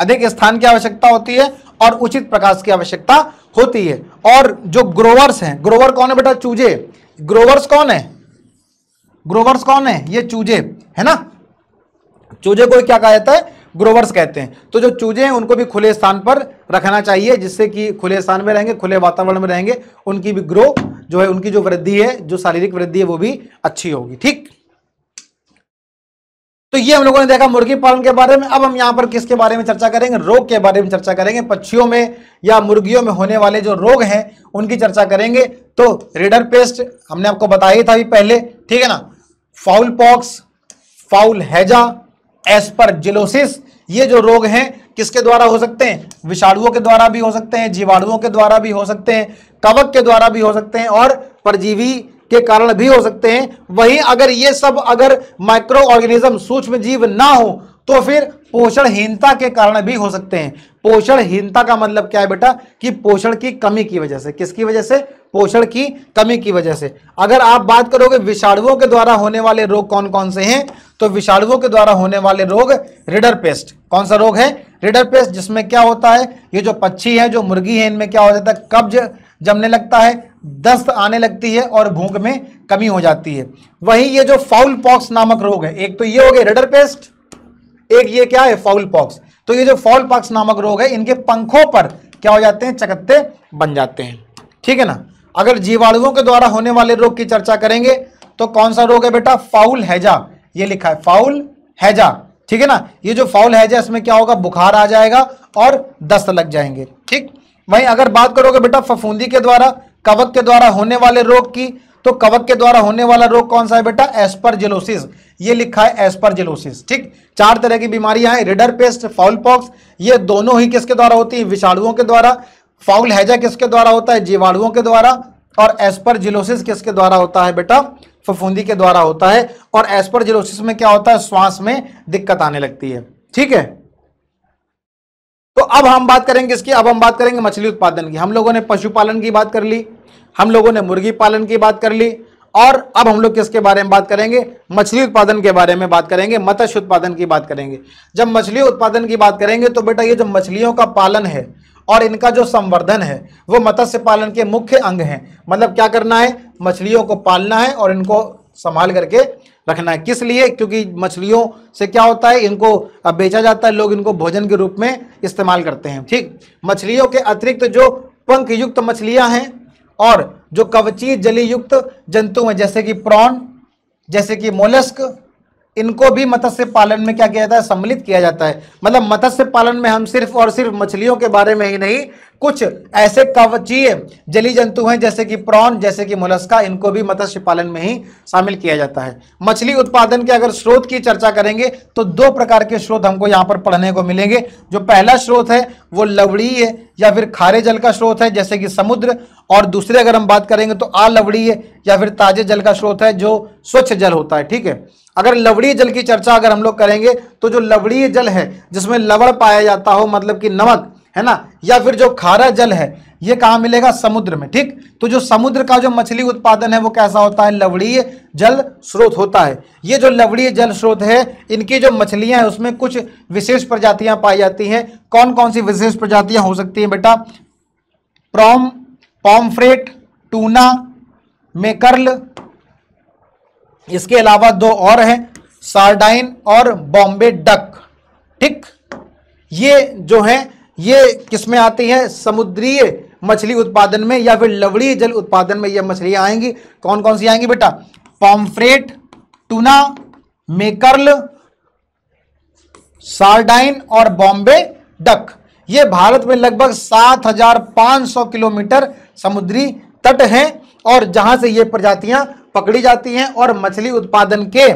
अधिक स्थान की आवश्यकता होती है और उचित प्रकाश की आवश्यकता होती है और जो ग्रोवर्स हैं ग्रोवर कौन है बेटा चूजे ग्रोवर्स कौन है ग्रोवर्स कौन है ये चूजे है ना चूजे को क्या कहा जाता है ग्रोवर्स कहते हैं तो जो चूजे हैं उनको भी खुले स्थान पर रखना चाहिए जिससे कि खुले स्थान में रहेंगे खुले वातावरण में रहेंगे उनकी भी ग्रो जो है उनकी जो वृद्धि है जो शारीरिक वृद्धि है वो भी अच्छी होगी ठीक तो ये हम लोगों ने देखा मुर्गी पालन के बारे में अब हम यहाँ पर किसके बारे में चर्चा करेंगे रोग के बारे में चर्चा करेंगे पक्षियों में या मुर्गियों में होने वाले जो रोग हैं उनकी चर्चा करेंगे तो रेडर पेस्ट हमने आपको बताया था अभी पहले ठीक है ना फाउल पॉक्स फाउल हैजा जिलोसिस ये जो रोग हैं किसके द्वारा हो सकते हैं विषाणुओं के द्वारा भी हो सकते हैं जीवाणुओं के द्वारा भी हो सकते हैं कवक के द्वारा भी हो सकते हैं और परजीवी के कारण भी हो सकते हैं वहीं अगर ये सब अगर माइक्रो ऑर्गेनिज्म सूक्ष्म जीव ना हो तो फिर पोषणहीनता के कारण भी हो सकते हैं पोषणहीनता का मतलब क्या है बेटा कि पोषण की कमी की वजह से किसकी वजह से पोषण की कमी की वजह से अगर आप बात करोगे विषाणुओं के द्वारा होने वाले रोग कौन कौन से हैं तो विषाणुओं के द्वारा होने वाले रोग रिडर पेस्ट कौन सा रोग है रिडर पेस्ट जिसमें क्या होता है ये जो पक्षी है जो मुर्गी है इनमें क्या हो जाता है कब्ज जमने लगता है दस्त आने लगती है और भूख में कमी हो जाती है वहीं ये जो फाउल पॉक्स नामक रोग है एक तो ये हो गए रेडर पेस्ट एक ये क्या है फाउल पॉक्स तो ये जो फाउल पॉक्स नामक रोग है इनके पंखों पर क्या हो जाते हैं चकत्ते बन जाते हैं ठीक है ना अगर जीवाणुओं के द्वारा होने वाले रोग की चर्चा करेंगे तो कौन सा रोग है बेटा फाउल हैजा ये लिखा है फाउल हैजा ठीक है ना ये जो फाउल हैजा इसमें क्या होगा बुखार आ जाएगा और दस्त लग जाएंगे ठीक वहीं अगर बात करोगे बेटा फफूंदी के द्वारा कवक के द्वारा होने वाले रोग की तो कवक के द्वारा होने वाला रोग कौन सा है बेटा एस्परजेलोसिस ये लिखा है एस्परजेलोसिस ठीक चार तरह की बीमारियां हैं रिडर पेस्ट फाउल पॉक्स ये दोनों ही किसके द्वारा होती है विषाणुओं के द्वारा फाउल हैजा किसके द्वारा होता है जीवाणुओं के द्वारा और जिलोसिस किसके द्वारा होता है बेटा फफूंदी के द्वारा होता है और जिलोसिस में क्या होता है श्वास में दिक्कत आने लगती है ठीक है तो अब हम बात करेंगे इसकी अब हम बात करेंगे मछली उत्पादन की हम लोगों ने पशुपालन की बात कर ली हम लोगों ने मुर्गी पालन की बात कर ली और अब हम लोग किसके बारे में बात करेंगे मछली उत्पादन के बारे में बात करेंगे मत्स्य उत्पादन की बात करेंगे जब मछली उत्पादन की बात करेंगे तो बेटा ये जो मछलियों का पालन है और इनका जो संवर्धन है वो मत्स्य पालन के मुख्य अंग हैं मतलब क्या करना है मछलियों को पालना है और इनको संभाल करके रखना है किस लिए क्योंकि मछलियों से क्या होता है इनको बेचा जाता है लोग इनको भोजन के रूप में इस्तेमाल करते हैं ठीक मछलियों के अतिरिक्त जो पंख युक्त मछलियां हैं और जो कवची जली युक्त जंतु हैं जैसे कि प्रॉन जैसे कि मोलस्क इनको भी मत्स्य पालन में क्या किया जाता है सम्मिलित किया जाता है मतलब मत्स्य पालन में हम सिर्फ और सिर्फ मछलियों के बारे में ही नहीं कुछ ऐसे कवचीय जली जंतु हैं जैसे कि प्रॉन जैसे कि मोलस्का इनको भी मत्स्य पालन में ही शामिल किया जाता है मछली उत्पादन के अगर स्रोत की चर्चा करेंगे तो दो प्रकार के स्रोत हमको यहाँ पर पढ़ने को मिलेंगे जो पहला स्रोत है वो लवड़ीय या फिर खारे जल का स्रोत है जैसे कि समुद्र और दूसरे अगर हम बात करेंगे तो अलवड़ीय या फिर ताजे जल का स्रोत है जो स्वच्छ जल होता है ठीक है अगर लवड़ीय जल की चर्चा अगर हम लोग करेंगे तो जो लवड़ीय जल है जिसमें लवड़ पाया जाता हो मतलब कि नमक है ना या फिर जो खारा जल है ये कहाँ मिलेगा समुद्र में ठीक तो जो समुद्र का जो मछली उत्पादन है वो कैसा होता है लवड़ीय जल स्रोत होता है ये जो लवड़ीय जल स्रोत है इनकी जो मछलियां हैं उसमें कुछ विशेष प्रजातियां पाई जाती हैं कौन कौन सी विशेष प्रजातियां हो सकती हैं बेटा प्रॉम पॉम्फ्रेट टूना मेकर्ल इसके अलावा दो और हैं सार्डाइन और बॉम्बे डक ठीक ये जो है ये किसमें आती हैं समुद्रीय मछली उत्पादन में या फिर लवड़ी जल उत्पादन में ये मछलियां आएंगी कौन कौन सी आएंगी बेटा पॉम्फ्रेट टूना मेकरल सार्डाइन और बॉम्बे डक ये भारत में लगभग 7,500 किलोमीटर समुद्री तट हैं और जहां से ये प्रजातियां पकड़ी जाती हैं और मछली उत्पादन के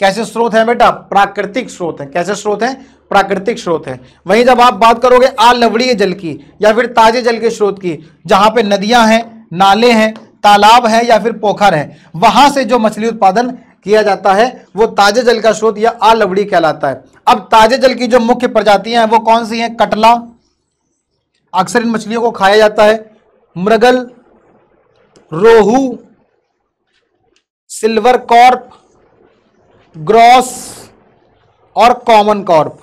कैसे स्रोत हैं बेटा प्राकृतिक स्रोत हैं कैसे स्रोत हैं प्राकृतिक स्रोत है वहीं जब आप बात करोगे अलवणीय जल की या फिर ताजे जल के स्रोत की जहाँ पे नदियाँ हैं नाले हैं तालाब है या फिर पोखर है वहाँ से जो मछली उत्पादन किया जाता है वो ताजे जल का स्रोत या लवड़ी कहलाता है अब ताजे जल की जो मुख्य प्रजातियां हैं वो कौन सी हैं कटला अक्सर इन मछलियों को खाया जाता है mrigal rohu silver carp grass और कॉमन कॉर्प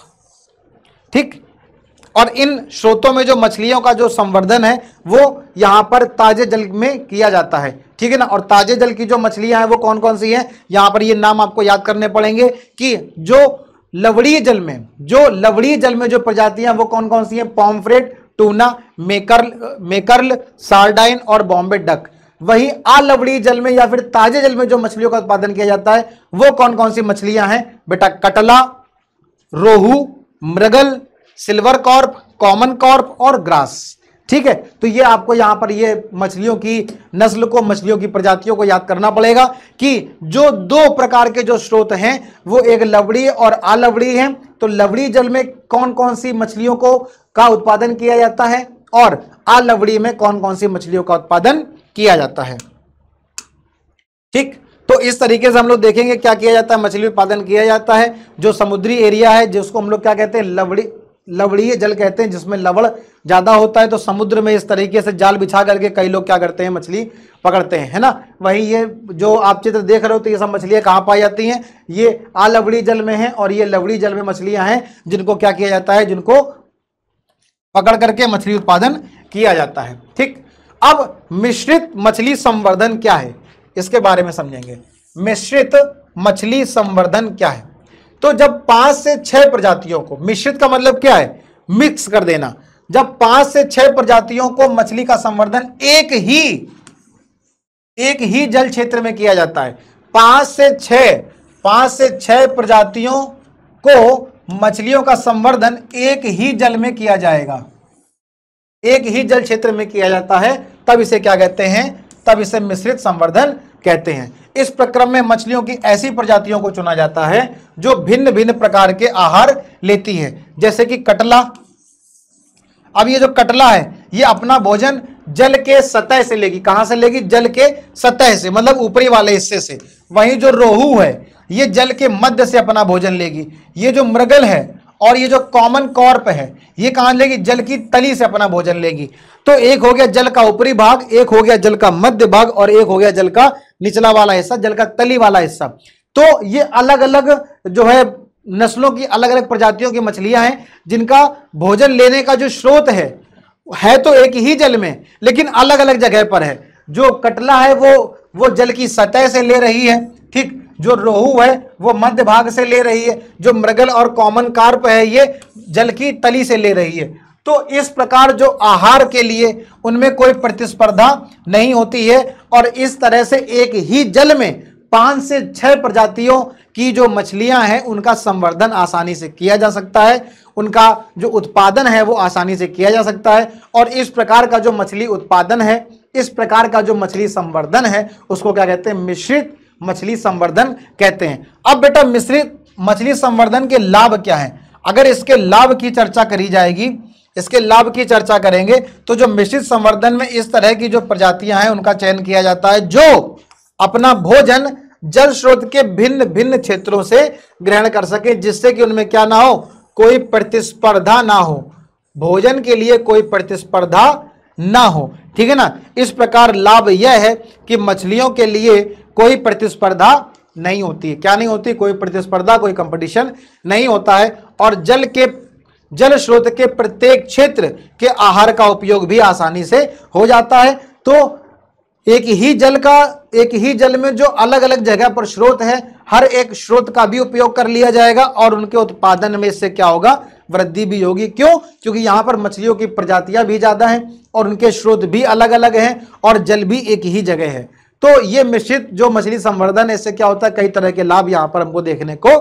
ठीक और इन स्रोतों में जो मछलियों का जो संवर्धन है वो यहाँ पर ताजे जल में किया जाता है ठीक है ना और ताजे जल की जो मछलियां हैं वो कौन कौन सी हैं यहाँ पर ये नाम आपको याद करने पड़ेंगे कि जो लवड़ीय जल में जो लवड़ीय जल में जो प्रजातियां वो कौन कौन सी हैं pomfret tuna mackerel mackerel sardine और बॉम्बे डक वहीं आलवड़ी जल में या फिर ताजे जल में जो मछलियों का उत्पादन किया जाता है वो कौन कौन सी मछलियां हैं बेटा कटला रोहू मृगल सिल्वर कॉर्प कॉमन कॉर्प और ग्रास ठीक है तो ये आपको यहां पर ये मछलियों की नस्ल को मछलियों की प्रजातियों को याद करना पड़ेगा कि जो दो प्रकार के जो स्रोत हैं वो एक लवड़ी और आलवड़ी हैं तो लवड़ी जल में कौन कौन सी मछलियों को का उत्पादन किया जाता है और आलवड़ी में कौन कौन सी मछलियों का उत्पादन किया जाता है ठीक तो इस तरीके से हम लोग देखेंगे क्या किया जाता है मछली उत्पादन किया जाता है जो समुद्री एरिया है जिसको हम लोग क्या कहते हैं लवड़ी लवड़ीय जल कहते हैं जिसमें लवड़ ज़्यादा होता है तो समुद्र में इस तरीके से जाल बिछा करके कई लोग क्या करते हैं मछली पकड़ते हैं है ना वही ये जो आप चित्र देख रहे हो तो ये सब मछलियां कहाँ पाई जाती हैं ये आलवड़ी जल में हैं और ये लवड़ी जल में मछलियां हैं जिनको क्या किया जाता है जिनको पकड़ करके मछली उत्पादन किया जाता है ठीक अब मिश्रित मछली संवर्धन क्या है इसके बारे में समझेंगे मिश्रित मछली संवर्धन क्या है तो जब पांच से छह प्रजातियों को मिश्रित का मतलब क्या है मिक्स कर देना जब पांच से छह प्रजातियों को मछली का संवर्धन एक ही एक ही जल क्षेत्र में किया जाता है पांच से छह पांच से छह प्रजातियों को मछलियों का संवर्धन एक ही जल में किया जाएगा एक ही जल क्षेत्र में किया जाता है तब इसे क्या कहते हैं तब इसे मिश्रित संवर्धन कहते हैं इस प्रक्रम में मछलियों की ऐसी प्रजातियों को चुना जाता है जो भिन्न भिन्न प्रकार के आहार लेती है जैसे कि कटला अब ये जो कटला है ये अपना भोजन जल के सतह से लेगी कहां से लेगी जल के सतह से मतलब ऊपरी वाले हिस्से से वहीं जो रोहू है ये जल के मध्य से अपना भोजन लेगी ये जो मृगल है और ये जो कॉमन कॉर्प है ये कहाँ लेगी जल की तली से अपना भोजन लेगी तो एक हो गया जल का ऊपरी भाग एक हो गया जल का मध्य भाग और एक हो गया जल का निचला वाला हिस्सा जल का तली वाला हिस्सा तो ये अलग अलग जो है नस्लों की अलग अलग प्रजातियों की मछलियां हैं जिनका भोजन लेने का जो स्रोत है है तो एक ही जल में लेकिन अलग अलग जगह पर है जो कटला है वो वो जल की सतह से ले रही है ठीक जो रोहू है वो मध्य भाग से ले रही है जो मृगल और कॉमन कार्प है ये जल की तली से ले रही है तो इस प्रकार जो आहार के लिए उनमें कोई प्रतिस्पर्धा नहीं होती है और इस तरह से एक ही जल में पाँच से छः प्रजातियों की जो मछलियां हैं उनका संवर्धन आसानी से किया जा सकता है उनका जो उत्पादन है वो आसानी से किया जा सकता है और इस प्रकार का जो मछली उत्पादन है इस प्रकार का जो मछली संवर्धन है उसको क्या कहते हैं मिश्रित मछली संवर्धन कहते हैं अब बेटा मिश्रित मछली संवर्धन के लाभ क्या है अगर इसके लाभ की चर्चा करी जाएगी इसके लाभ की चर्चा करेंगे तो जो मिश्रित संवर्धन में इस तरह की जो प्रजातियां हैं उनका चयन किया जाता है जो अपना भोजन जल स्रोत के भिन्न भिन्न क्षेत्रों से ग्रहण कर सके जिससे कि उनमें क्या ना हो कोई प्रतिस्पर्धा ना हो भोजन के लिए कोई प्रतिस्पर्धा ना हो ठीक है ना इस प्रकार लाभ यह है कि मछलियों के लिए कोई प्रतिस्पर्धा नहीं होती है क्या नहीं होती कोई प्रतिस्पर्धा कोई कंपटीशन नहीं होता है और जल के जल स्रोत के प्रत्येक क्षेत्र के आहार का उपयोग भी आसानी से हो जाता है तो एक ही जल का एक ही जल में जो अलग अलग जगह पर स्रोत है हर एक स्रोत का भी उपयोग कर लिया जाएगा और उनके उत्पादन में इससे क्या होगा वृद्धि भी होगी क्यों क्योंकि यहाँ पर मछलियों की प्रजातियाँ भी ज़्यादा हैं और उनके स्रोत भी अलग अलग हैं और जल भी एक ही जगह है तो ये मिश्रित जो मछली संवर्धन है इससे क्या होता है कई तरह के लाभ यहाँ पर हमको देखने को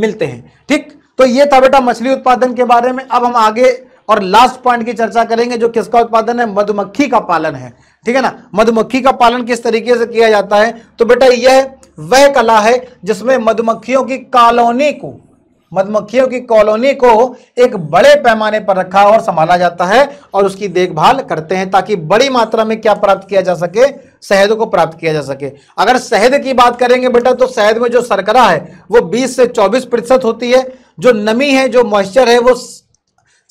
मिलते हैं ठीक तो ये था बेटा मछली उत्पादन के बारे में अब हम आगे और लास्ट पॉइंट की चर्चा करेंगे जो किसका उत्पादन है मधुमक्खी का पालन है ठीक है ना मधुमक्खी का पालन किस तरीके से किया जाता है तो बेटा यह वह कला है जिसमें मधुमक्खियों की कॉलोनी को मधुमक्खियों की कॉलोनी को एक बड़े पैमाने पर रखा और संभाला जाता है और उसकी देखभाल करते हैं ताकि बड़ी मात्रा में क्या प्राप्त किया जा सके शहद को प्राप्त किया जा सके अगर शहद की बात करेंगे बेटा तो शहद में जो शर्करा है वो 20 से 24 प्रतिशत होती है जो नमी है जो मॉइस्चर है वो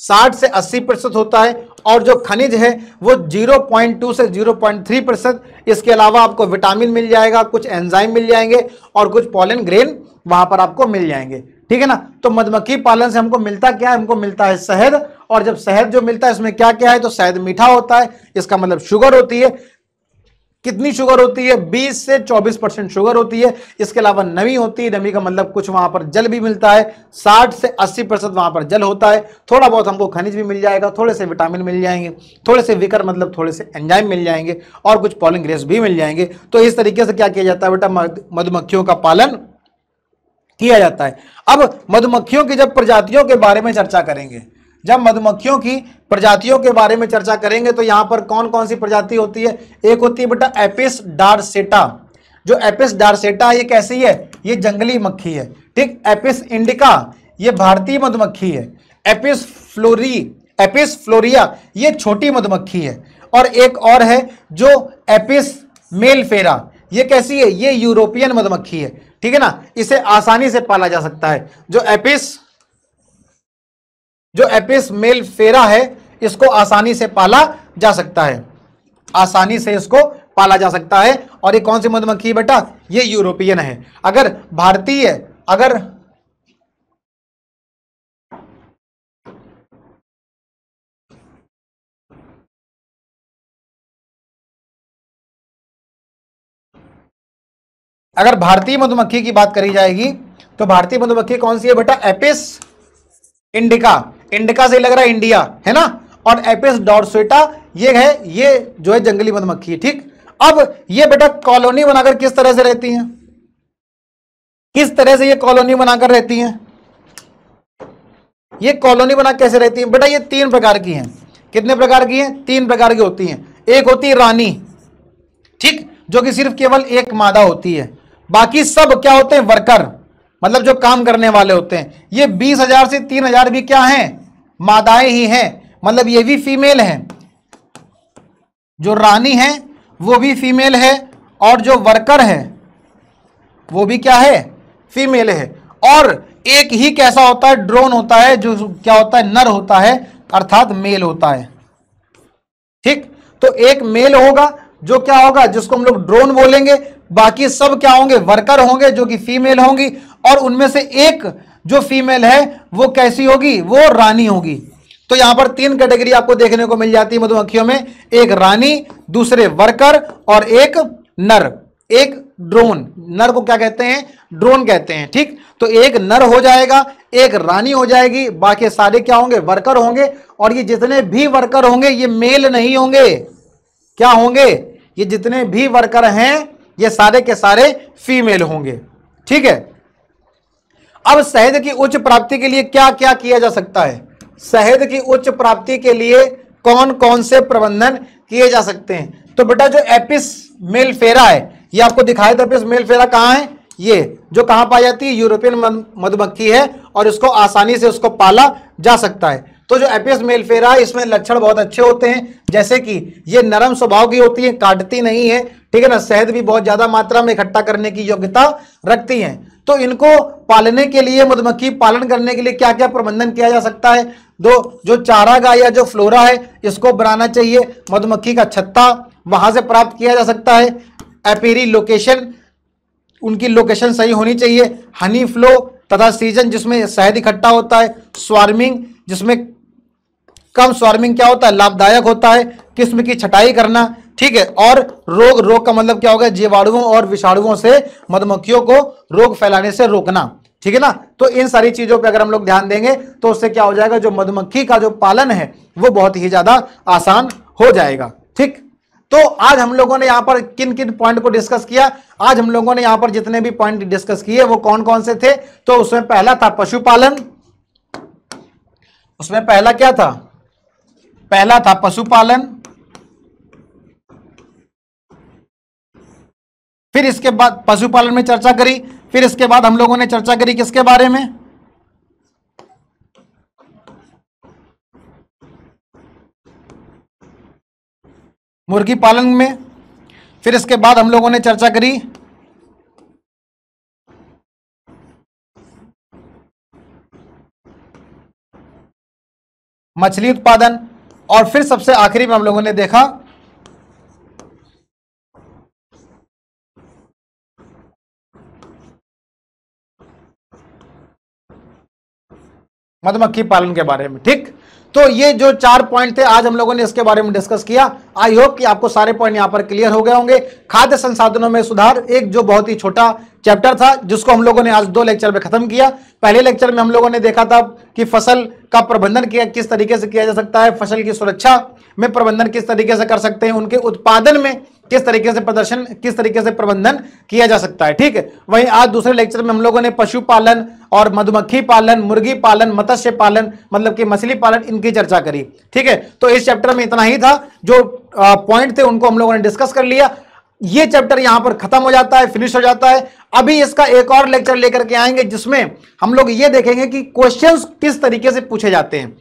60 से 80 प्रतिशत होता है और जो खनिज है वो 0.2 से 0.3 प्रतिशत इसके अलावा आपको विटामिन मिल जाएगा कुछ एंजाइम मिल जाएंगे और कुछ पॉलिन ग्रेन वहां पर आपको मिल जाएंगे ठीक है ना तो मधुमक्खी पालन से हमको मिलता क्या है हमको मिलता है शहद और जब शहद जो मिलता है इसमें क्या क्या है तो शहद मीठा होता है इसका मतलब शुगर होती है कितनी शुगर होती है 20 से 24 परसेंट शुगर होती है इसके अलावा नमी होती है नमी का मतलब कुछ वहां पर जल भी मिलता है 60 से 80 परसेंट वहां पर जल होता है थोड़ा बहुत हमको खनिज भी मिल जाएगा थोड़े से विटामिन मिल जाएंगे थोड़े से विकर मतलब थोड़े से एंजाइम मिल जाएंगे और कुछ पॉलिंग ग्रेस भी मिल जाएंगे तो इस तरीके से क्या किया जाता है बेटा मधुमक्खियों का पालन किया जाता है अब मधुमक्खियों की जब प्रजातियों के बारे में चर्चा करेंगे जब मधुमक्खियों की प्रजातियों के बारे में चर्चा करेंगे तो यहाँ पर कौन कौन सी प्रजाति होती है एक होती है बेटा एपिस डारसेटा जो एपिस डारसेटा ये कैसी है ये जंगली मक्खी है ठीक एपिस इंडिका ये भारतीय मधुमक्खी है एपिस फ्लोरी एपिस फ्लोरिया ये छोटी मधुमक्खी है और एक और है जो एपिस मेलफेरा ये कैसी है ये यूरोपियन मधुमक्खी है ठीक है ना इसे आसानी से पाला जा सकता है जो एपिस जो एपिस मेल फेरा है इसको आसानी से पाला जा सकता है आसानी से इसको पाला जा सकता है और ये कौन सी मधुमक्खी है बेटा ये यूरोपियन है अगर भारतीय अगर अगर भारतीय मधुमक्खी की बात करी जाएगी तो भारतीय मधुमक्खी कौन सी है बेटा एपिस इंडिका इंडिका से लग रहा है इंडिया है ना और एपिस डॉर्सोटा ये है ये जो है जंगली मधुमक्खी ठीक अब ये बेटा कॉलोनी बनाकर किस तरह से रहती हैं किस तरह से ये कॉलोनी बनाकर रहती हैं ये कॉलोनी बना कैसे रहती है बेटा ये तीन प्रकार की हैं कितने प्रकार की हैं तीन प्रकार की होती हैं एक होती है रानी ठीक जो कि सिर्फ केवल एक मादा होती है बाकी सब क्या होते हैं वर्कर मतलब जो काम करने वाले होते हैं ये बीस हजार से तीन हजार भी क्या हैं मादाएं ही हैं मतलब ये भी फीमेल हैं जो रानी है वो भी फीमेल है और जो वर्कर है वो भी क्या है फीमेल है और एक ही कैसा होता है ड्रोन होता है जो क्या होता है नर होता है अर्थात मेल होता है ठीक तो एक मेल होगा जो क्या होगा जिसको हम लोग ड्रोन बोलेंगे बाकी सब क्या होंगे वर्कर होंगे जो कि फीमेल होंगी और उनमें से एक जो फीमेल है वो कैसी होगी वो रानी होगी तो यहां पर तीन कैटेगरी आपको देखने को मिल जाती है मधुमक्खियों में एक रानी दूसरे वर्कर और एक नर एक ड्रोन नर को क्या कहते हैं ड्रोन कहते हैं ठीक तो एक नर हो जाएगा एक रानी हो जाएगी बाकी सारे क्या होंगे वर्कर होंगे और ये जितने भी वर्कर होंगे ये मेल नहीं होंगे क्या होंगे ये जितने भी वर्कर हैं ये सारे के सारे फीमेल होंगे ठीक है अब शहद की उच्च प्राप्ति के लिए क्या क्या किया जा सकता है शहद की उच्च प्राप्ति के लिए कौन कौन से प्रबंधन किए जा सकते हैं तो बेटा जो एपिस मेल फेरा है ये आपको दिखाया था एपिस फेरा कहाँ है ये जो कहाँ पाई जाती है यूरोपियन मधुमक्खी है और इसको आसानी से उसको पाला जा सकता है तो जो एपियस मेलफेरा है इसमें लक्षण बहुत अच्छे होते हैं जैसे कि ये नरम स्वभाव की होती है काटती नहीं है ठीक है ना शहद भी बहुत ज्यादा मात्रा में इकट्ठा करने की योग्यता रखती है तो इनको पालने के लिए मधुमक्खी पालन करने के लिए क्या क्या प्रबंधन किया जा सकता है दो जो चारा या जो फ्लोरा है इसको बनाना चाहिए मधुमक्खी का छत्ता वहां से प्राप्त किया जा सकता है एपेरी लोकेशन उनकी लोकेशन सही होनी चाहिए हनी फ्लो तथा सीजन जिसमें शहद इकट्ठा होता है स्वार्मिंग जिसमें कम स्वार्मिंग क्या होता है लाभदायक होता है किस्म की छटाई करना ठीक है और रोग रोग का मतलब क्या होगा जीवाणुओं और विषाणुओं से मधुमक्खियों को रोग फैलाने से रोकना ठीक है ना तो इन सारी चीजों पे अगर हम लोग ध्यान देंगे तो उससे क्या हो जाएगा जो मधुमक्खी का जो पालन है वो बहुत ही ज्यादा आसान हो जाएगा ठीक तो आज हम लोगों ने यहां पर किन किन पॉइंट को डिस्कस किया आज हम लोगों ने यहां पर जितने भी पॉइंट डिस्कस किए वो कौन कौन से थे तो उसमें पहला था पशुपालन उसमें पहला क्या था पहला था पशुपालन फिर इसके बाद पशुपालन में चर्चा करी फिर इसके बाद हम लोगों ने चर्चा करी किसके बारे में मुर्गी पालन में फिर इसके बाद हम लोगों ने चर्चा करी मछली उत्पादन और फिर सबसे आखिरी में हम लोगों ने देखा मधुमक्खी पालन के बारे में ठीक तो ये जो चार पॉइंट थे आज हम लोगों ने इसके बारे में डिस्कस किया आई होप कि आपको सारे पॉइंट यहाँ पर क्लियर हो गए होंगे खाद्य संसाधनों में सुधार एक जो बहुत ही छोटा चैप्टर था जिसको हम लोगों ने आज दो लेक्चर में खत्म किया पहले लेक्चर में हम लोगों ने देखा था कि फसल का प्रबंधन किया किस तरीके से किया जा सकता है फसल की सुरक्षा में प्रबंधन किस तरीके से कर सकते हैं उनके उत्पादन में किस तरीके से प्रदर्शन किस तरीके से प्रबंधन किया जा सकता है ठीक है वहीं आज दूसरे लेक्चर में हम लोगों ने पशुपालन और मधुमक्खी पालन मुर्गी पालन मत्स्य पालन मतलब कि मछली पालन इनकी चर्चा करी ठीक है तो इस चैप्टर में इतना ही था जो पॉइंट थे उनको हम लोगों ने डिस्कस कर लिया ये चैप्टर यहां पर खत्म हो जाता है फिनिश हो जाता है अभी इसका एक और लेक्चर लेकर के आएंगे जिसमें हम लोग ये देखेंगे कि क्वेश्चंस किस तरीके से पूछे जाते हैं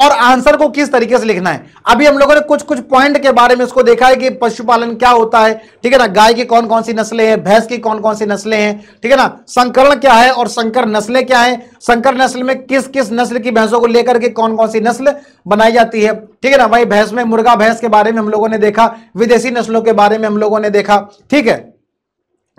और आंसर को किस तरीके से लिखना है अभी हम लोगों ने कुछ कुछ पॉइंट के बारे में इसको देखा है कि पशुपालन क्या होता है ठीक है ना गाय की कौन कौन सी नस्लें हैं भैंस की कौन कौन सी नस्लें हैं ठीक है ना संकरण क्या है और संकर नस्लें क्या है संकर नस्ल में किस किस नस्ल की भैंसों को लेकर के कौन कौन सी नस्ल बनाई जाती है ठीक है ना भाई भैंस में मुर्गा भैंस के बारे में हम लोगों ने देखा विदेशी नस्लों के बारे में हम लोगों ने देखा ठीक है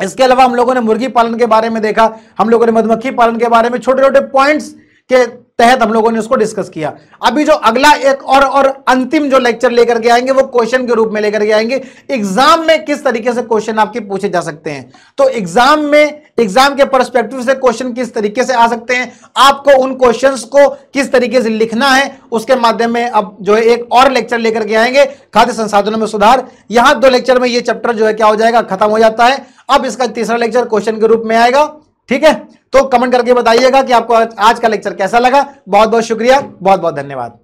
इसके अलावा हम लोगों ने मुर्गी पालन के बारे में देखा हम लोगों ने मधुमक्खी पालन के बारे में छोटे छोटे पॉइंट्स के तहत हम लोगों ने उसको डिस्कस किया अभी जो अगला एक और और अंतिम जो लेक्चर लेकर के आएंगे वो क्वेश्चन के रूप में लेकर के आएंगे एग्जाम में किस तरीके से क्वेश्चन आपके पूछे जा सकते हैं तो एग्जाम में एग्जाम के परस्पेक्टिव से क्वेश्चन किस तरीके से आ सकते हैं आपको उन क्वेश्चन को किस तरीके से लिखना है उसके माध्यम में अब जो है एक और लेक्चर लेकर के आएंगे खाद्य संसाधनों में सुधार यहां दो लेक्चर में यह चैप्टर जो है क्या हो जाएगा खत्म हो जाता है अब इसका तीसरा लेक्चर क्वेश्चन के रूप में आएगा ठीक है तो कमेंट करके बताइएगा कि आपको आज का लेक्चर कैसा लगा बहुत बहुत शुक्रिया बहुत बहुत धन्यवाद